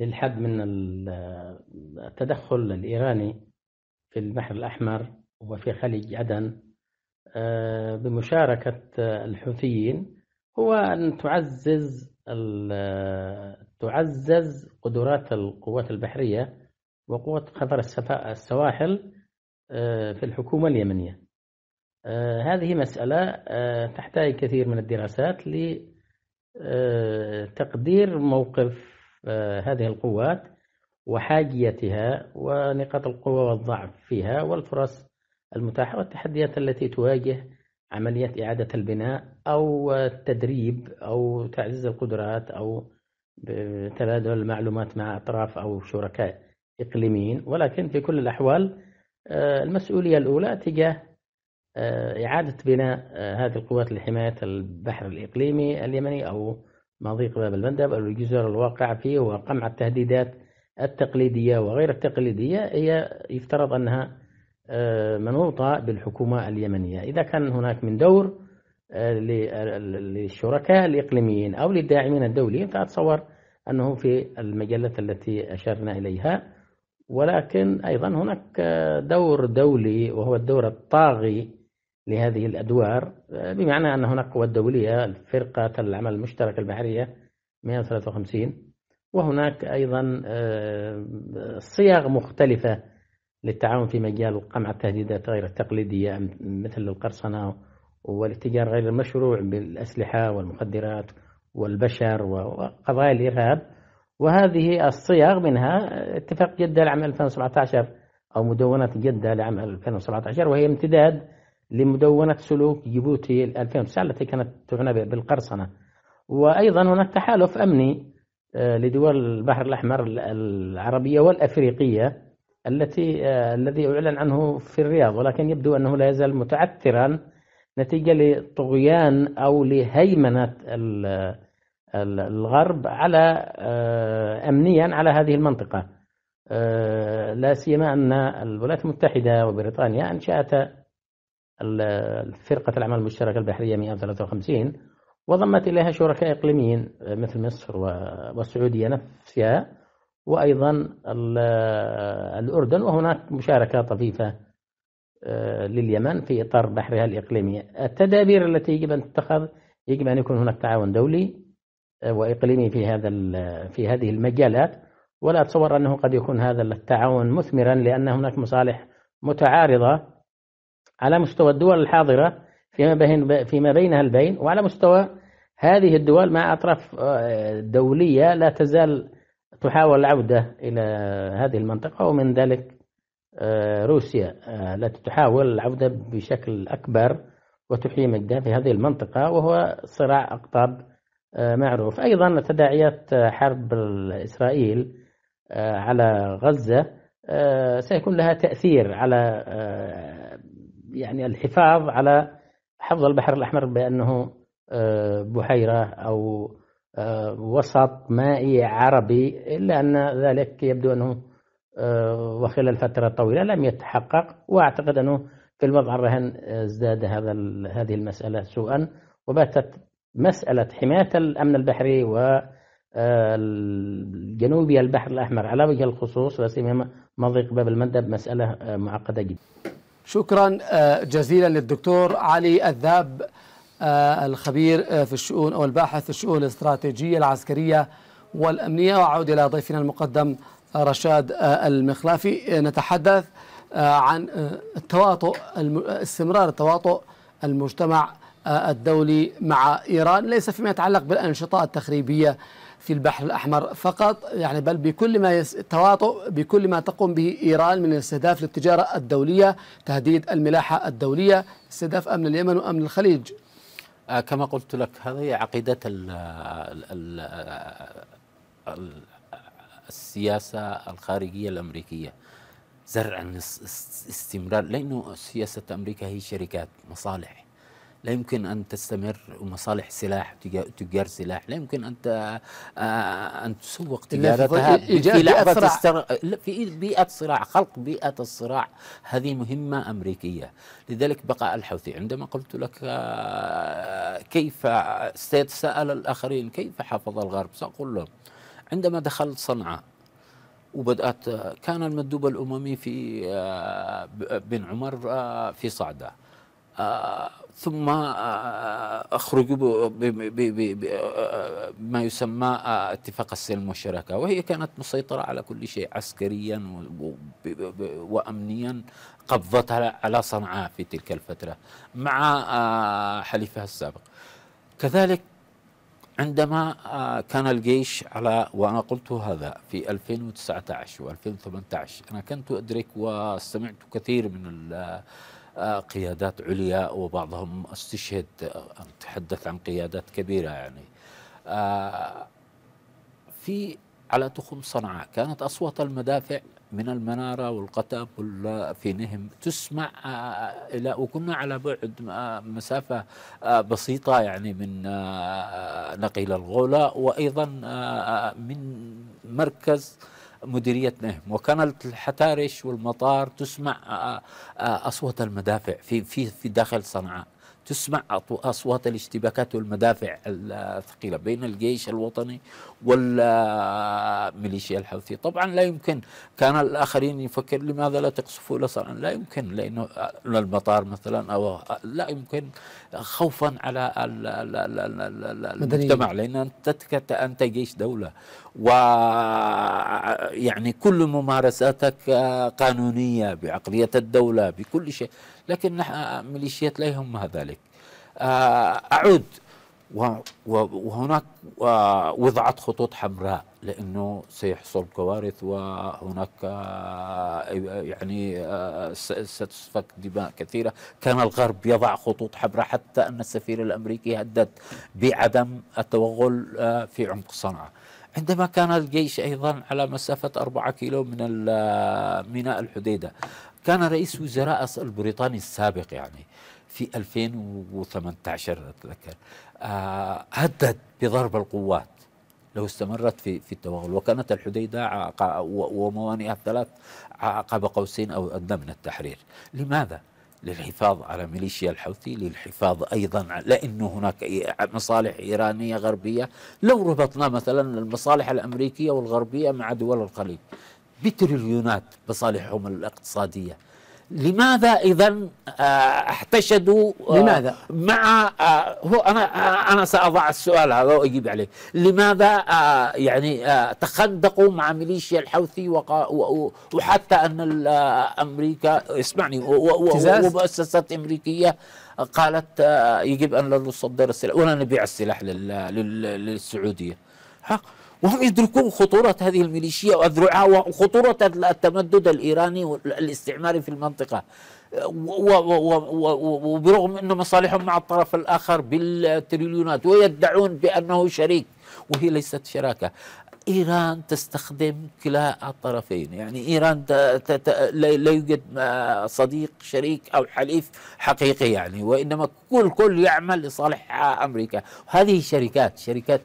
للحد من آه، التدخل الإيراني في البحر الأحمر وفي خليج عدن آه، بمشاركة الحوثيين هو أن تعزز تعزز قدرات القوات البحرية وقوات خطر السواحل في الحكومة اليمنية هذه مسألة تحتاج كثير من الدراسات آه، تقدير موقف آه، هذه القوات وحاجيتها ونقاط القوة والضعف فيها والفرص المتاحة والتحديات التي تواجه عملية إعادة البناء أو التدريب أو تعزيز القدرات أو تبادل المعلومات مع أطراف أو شركاء إقليميين ولكن في كل الأحوال آه، المسؤولية الأولى تجاه آه، إعادة بناء آه، هذه القوات لحماية البحر الإقليمي اليمني أو مضيق باب المندب أو الجزر الواقع فيه وقمع التهديدات التقليدية وغير التقليدية هي يفترض أنها آه، منوطة بالحكومة اليمنية إذا كان هناك من دور للشركاء الإقليميين أو للداعمين الدوليين فأتصور أنه في المجلات التي أشرنا إليها ولكن أيضا هناك دور دولي وهو الدور الطاغي لهذه الأدوار آه، بمعنى أن هناك قوات دولية فرقة العمل المشترك البحرية 153 وهناك أيضا آه، صيغ مختلفة للتعاون في مجال قمع التهديدات غير التقليدية مثل القرصنة والاتجار غير المشروع بالأسلحة والمخدرات والبشر وقضايا الإرهاب وهذه الصيغ منها اتفاق جدة لعام 2017 أو مدونة جدة لعام 2017 وهي امتداد لمدونة سلوك جيبوتي 2009 التي كانت تعنى بالقرصنة وأيضا هناك تحالف أمني آه، لدول البحر الأحمر العربية والأفريقية التي آه، الذي أعلن عنه في الرياض ولكن يبدو أنه لا يزال متعثرا نتيجة لطغيان أو لهيمنة الغرب على آه، أمنيا على هذه المنطقة لا سيما أن الولايات المتحدة وبريطانيا أنشأت فرقة الأعمال المشتركة البحرية 153 وضمت إليها شركاء إقليميين آه، مثل مصر والسعودية نفسها وأيضا آه، الأردن وهناك مشاركة طفيفة آه، لليمن في إطار بحرها الإقليمي التدابير التي يجب أن تتخذ يجب أن يكون هناك تعاون دولي وإقليمي في هذا في هذه المجالات ولا أتصور أنه قد يكون هذا التعاون مثمرا لأن هناك مصالح متعارضة على مستوى الدول الحاضرة فيما, بين فيما بينها البين وعلى مستوى هذه الدول مع أطراف آه، دولية لا تزال تحاول العودة إلى هذه المنطقة ومن ذلك آه، روسيا آه، التي تحاول العودة بشكل أكبر وتحيي مجدها في هذه المنطقة وهو صراع أقطاب معروف أيضا تداعيات حرب إسرائيل على غزة سيكون لها تأثير على يعني الحفاظ على حفظ البحر الأحمر بأنه آه، بحيرة أو آه، وسط مائي عربي إلا أن ذلك يبدو أنه آه، وخلال فترة طويلة لم يتحقق وأعتقد أنه في الوضع الرهن ازداد هذا هذه المسألة سوءا وباتت مسألة حماية الأمن البحري و جنوبي البحر الأحمر على وجه الخصوص وسيما مضيق باب المندب مسألة معقدة جدا شكرا آه، جزيلا للدكتور علي الذاب آه، الخبير آه، في الشؤون أو الباحث في الشؤون الاستراتيجية العسكرية والأمنية وأعود إلى ضيفنا المقدم رشاد المخلافي نتحدث عن التواطؤ استمرار التواطؤ المجتمع الدولي مع إيران ليس فيما يتعلق بالأنشطة التخريبية في البحر الأحمر فقط يعني بل بكل ما يس... تواطؤ بكل ما تقوم به إيران من استهداف للتجارة الدولية تهديد الملاحة الدولية استهداف أمن اليمن وأمن الخليج آه، كما قلت لك هذه عقيدة ال ال ال السياسة الخارجية الأمريكية زرع استمرار لأنه سياسة أمريكا هي شركات مصالح لا يمكن أن تستمر مصالح سلاح تجار سلاح لا يمكن أن آه، أن تسوق تجارتها في لحظة استر... في بيئة صراع خلق بيئة الصراع هذه مهمة أمريكية لذلك بقاء الحوثي عندما قلت لك آه، كيف سأل الآخرين كيف حافظ الغرب سأقول لهم عندما دخلت صنعاء وبدأت كان المندوب الأممي في آه، بن عمر في صعدة ثم آه، اخرجوا بما آه، يسمى آه، اتفاق السلم والشراكه وهي كانت مسيطره على كل شيء عسكريا وامنيا قبضتها على صنعاء في تلك الفتره مع حليفها السابق كذلك عندما كان الجيش على وانا قلت هذا في 2019 و2018 انا كنت ادرك وسمعت كثير من قيادات عليا وبعضهم استشهد أتحدث عن قيادات كبيرة يعني آه، في على تخم صنعاء كانت أصوات المدافع من المنارة والقتاب في نهم تسمع آه، إلى وكنا على بعد آه، مسافة بسيطة يعني من نقيل الغولة وأيضا من مركز مديريتنا وكانت الحتارش والمطار تسمع اصوات المدافع في في في داخل صنعاء تسمع اصوات الاشتباكات والمدافع الثقيله بين الجيش الوطني ولا ميليشيا الحوثي طبعا لا يمكن كان الآخرين يفكر لماذا لا تقصفوا الأسرى لا يمكن لأنه المطار مثلا أو لا يمكن خوفا على المجتمع لأن أنت أنت جيش دولة ويعني كل ممارساتك قانونية بعقلية الدولة بكل شيء لكن ميليشيات لا يهمها ذلك آه، أعود وهناك وضعت خطوط حمراء لانه سيحصل كوارث وهناك آه، يعني آه، ستسفك دماء كثيره، كان الغرب يضع خطوط حمراء حتى ان السفير الامريكي هدد بعدم التوغل آه، في عمق صنعاء. عندما كان الجيش ايضا على مسافه 4 كيلو من ميناء الحديده، كان رئيس وزراء البريطاني السابق يعني في 2018 اتذكر هدد آه، بضرب القوات لو استمرت في في التوغل وكانت الحديده وموانئها الثلاث قاب قوسين او ادنى من التحرير، لماذا؟ للحفاظ على ميليشيا الحوثي للحفاظ أيضا لأنه هناك مصالح إيرانية غربية لو ربطنا مثلا المصالح الأمريكية والغربية مع دول الخليج بتريليونات مصالحهم الاقتصادية لماذا اذا آه، احتشدوا آه، لماذا؟ مع آه، هو انا انا ساضع السؤال هذا واجيب عليه، لماذا يعني تخندقوا مع ميليشيا الحوثي وحتى ان امريكا اسمعني ومؤسسات امريكيه قالت يجب ان لا نصدر السلاح ولا نبيع السلاح للسعوديه. حق وهم يدركون خطورة هذه الميليشيا وأذرعها وخطورة التمدد الإيراني الاستعماري في المنطقة وبرغم أن مصالحهم مع الطرف الآخر بالتريليونات ويدعون بأنه شريك وهي ليست شراكة إيران تستخدم كلا الطرفين يعني إيران لا يوجد صديق شريك أو حليف حقيقي يعني وإنما كل كل يعمل لصالح أمريكا هذه شركات شركات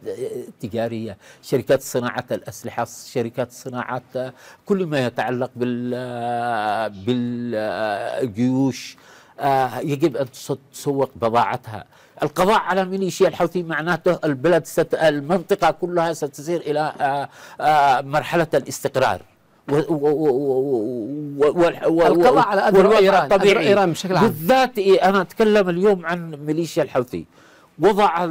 تجارية شركات صناعة الأسلحة شركات صناعة كل ما يتعلق بال بالجيوش آه، يجب أن تسوق بضاعتها القضاء على ميليشيا الحوثي معناته البلد ست... المنطقة كلها ستسير إلى آه، آه، مرحلة الاستقرار والقضاء على ايران الطبيعي ايران بشكل عام بالذات إيه، انا اتكلم اليوم عن ميليشيا الحوثي وضع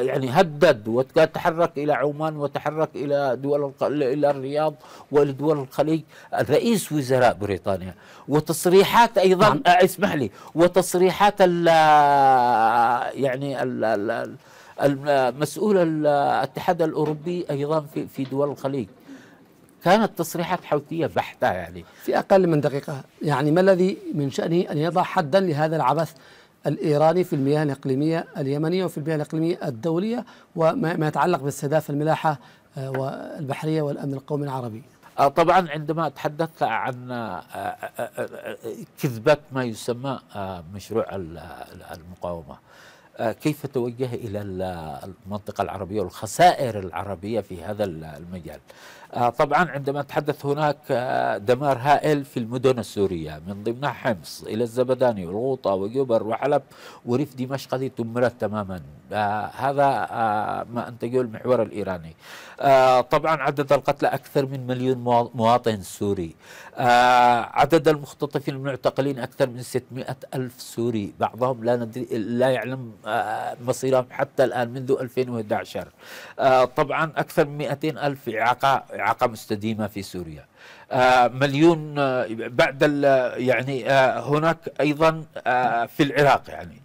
يعني هدد وتحرك الى عمان وتحرك الى دول الى الرياض والى الخليج رئيس وزراء بريطانيا وتصريحات ايضا نعم. آه، اسمح لي وتصريحات ال يعني ال ال المسؤول الاتحاد الاوروبي ايضا في في دول الخليج كانت تصريحات حوثيه بحته يعني في اقل من دقيقه يعني ما الذي من شانه ان يضع حدا لهذا العبث الإيراني في المياه الإقليمية اليمنية وفي المياه الإقليمية الدولية وما يتعلق باستهداف الملاحة آه، والبحرية والأمن القومي العربي آه، طبعا عندما تحدثت عن آه، كذبة ما يسمى مشروع المقاومة كيف توجه إلى المنطقة العربية والخسائر العربية في هذا المجال آه، طبعا عندما نتحدث هناك آه، دمار هائل في المدن السورية من ضمنها حمص إلى الزبداني والغوطة وجبر وحلب وريف دمشق هذه تمرت تماما آه، هذا ما أنت تقول المحور الإيراني آه طبعا عدد القتلى أكثر من مليون مواطن سوري آه عدد المختطفين المعتقلين أكثر من 600 ألف سوري بعضهم لا, ندري لا يعلم آه مصيرهم حتى الآن منذ 2011 آه طبعا أكثر من 200 ألف إعاقة, إعاقة مستديمة في سوريا آه مليون آه بعد يعني آه هناك أيضا آه، في العراق يعني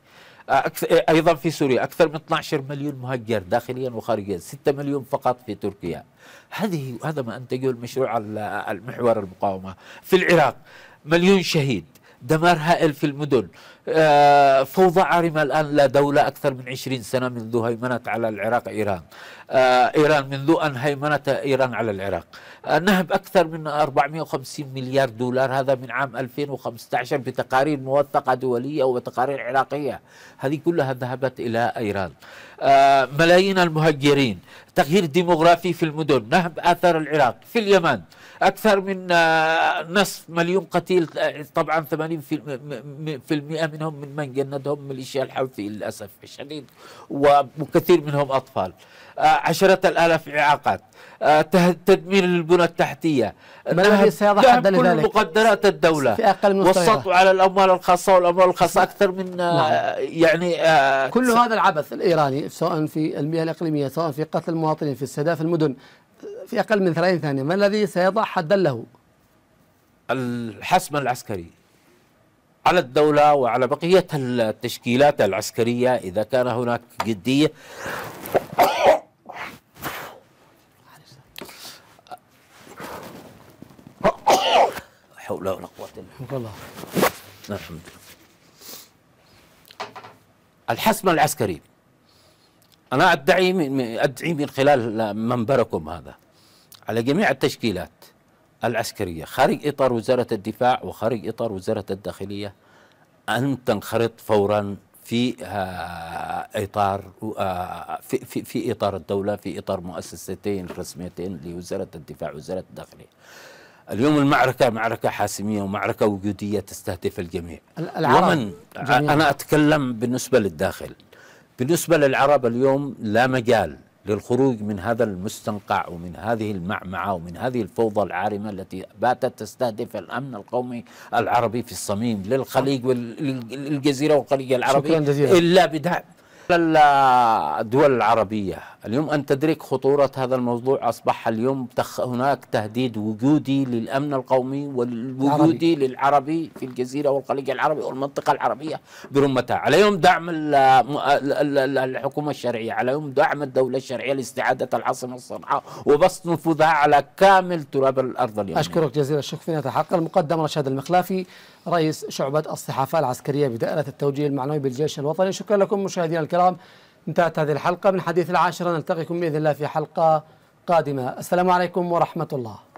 ايضا في سوريا اكثر من 12 مليون مهجر داخليا وخارجيا 6 مليون فقط في تركيا هذه هذا ما انتجه المشروع المحور المقاومه في العراق مليون شهيد دمار هائل في المدن آه، فوضى عارمة الآن لا دولة أكثر من 20 سنة منذ هيمنت على العراق إيران آه، إيران منذ أن هيمنت إيران على العراق آه، نهب أكثر من 450 مليار دولار هذا من عام 2015 بتقارير موثقة دولية وتقارير عراقية هذه كلها ذهبت إلى إيران ملايين المهجرين تغيير ديموغرافي في المدن نهب آثار العراق في اليمن أكثر من آه، نصف مليون قتيل آه، طبعا 80% منهم من من جندهم ميليشيا الحوثي للأسف الشديد وكثير منهم أطفال آه، عشرة الآلاف إعاقات تدمير البنى التحتية ما الذي سيضح حدا لذلك؟ كل مقدرات الدولة في أقل من والسطو على الأموال الخاصة والأموال الخاصة نعم. أكثر من نعم. يعني كل هذا العبث الإيراني سواء في المياه الإقليمية سواء في قتل المواطنين في استهداف المدن في أقل من 30 ثانية ما الذي سيضع حدا له الحسم العسكري على الدولة وعلى بقية التشكيلات العسكرية إذا كان هناك جدية حول ولا قوة إلا بالله الحمد لله الحسم العسكري أنا أدعي من أدعي من خلال منبركم هذا على جميع التشكيلات العسكرية خارج إطار وزارة الدفاع وخارج إطار وزارة الداخلية أن تنخرط فورا في آه، إطار آه، في, في, إطار الدولة في إطار مؤسستين رسميتين لوزارة الدفاع ووزارة الداخلية اليوم المعركة معركة حاسمية ومعركة وجودية تستهدف الجميع ومن جميع. أنا أتكلم بالنسبة للداخل بالنسبة للعرب اليوم لا مجال للخروج من هذا المستنقع ومن هذه المعمعة ومن هذه الفوضى العارمة التي باتت تستهدف الأمن القومي العربي في الصميم للخليج نعم. والجزيرة والخليج العربي شكرا جزيلا إلا بدعم الدول العربية اليوم أن تدرك خطورة هذا الموضوع أصبح اليوم تخ هناك تهديد وجودي للأمن القومي والوجودي للعربي في الجزيرة والخليج العربي والمنطقة العربية برمتها عليهم دعم الحكومة الشرعية عليهم دعم الدولة الشرعية لاستعادة العاصمة الصنعاء وبسط نفوذها على كامل تراب الأرض اليوم أشكرك جزيل الشكر في نهاية المقدم رشاد المخلافي رئيس شعبة الصحافة العسكرية بدائرة التوجيه المعنوي بالجيش الوطني شكرا لكم مشاهدينا الكرام انتهت هذه الحلقة من حديث العاشرة نلتقيكم بإذن الله في حلقة قادمة السلام عليكم ورحمة الله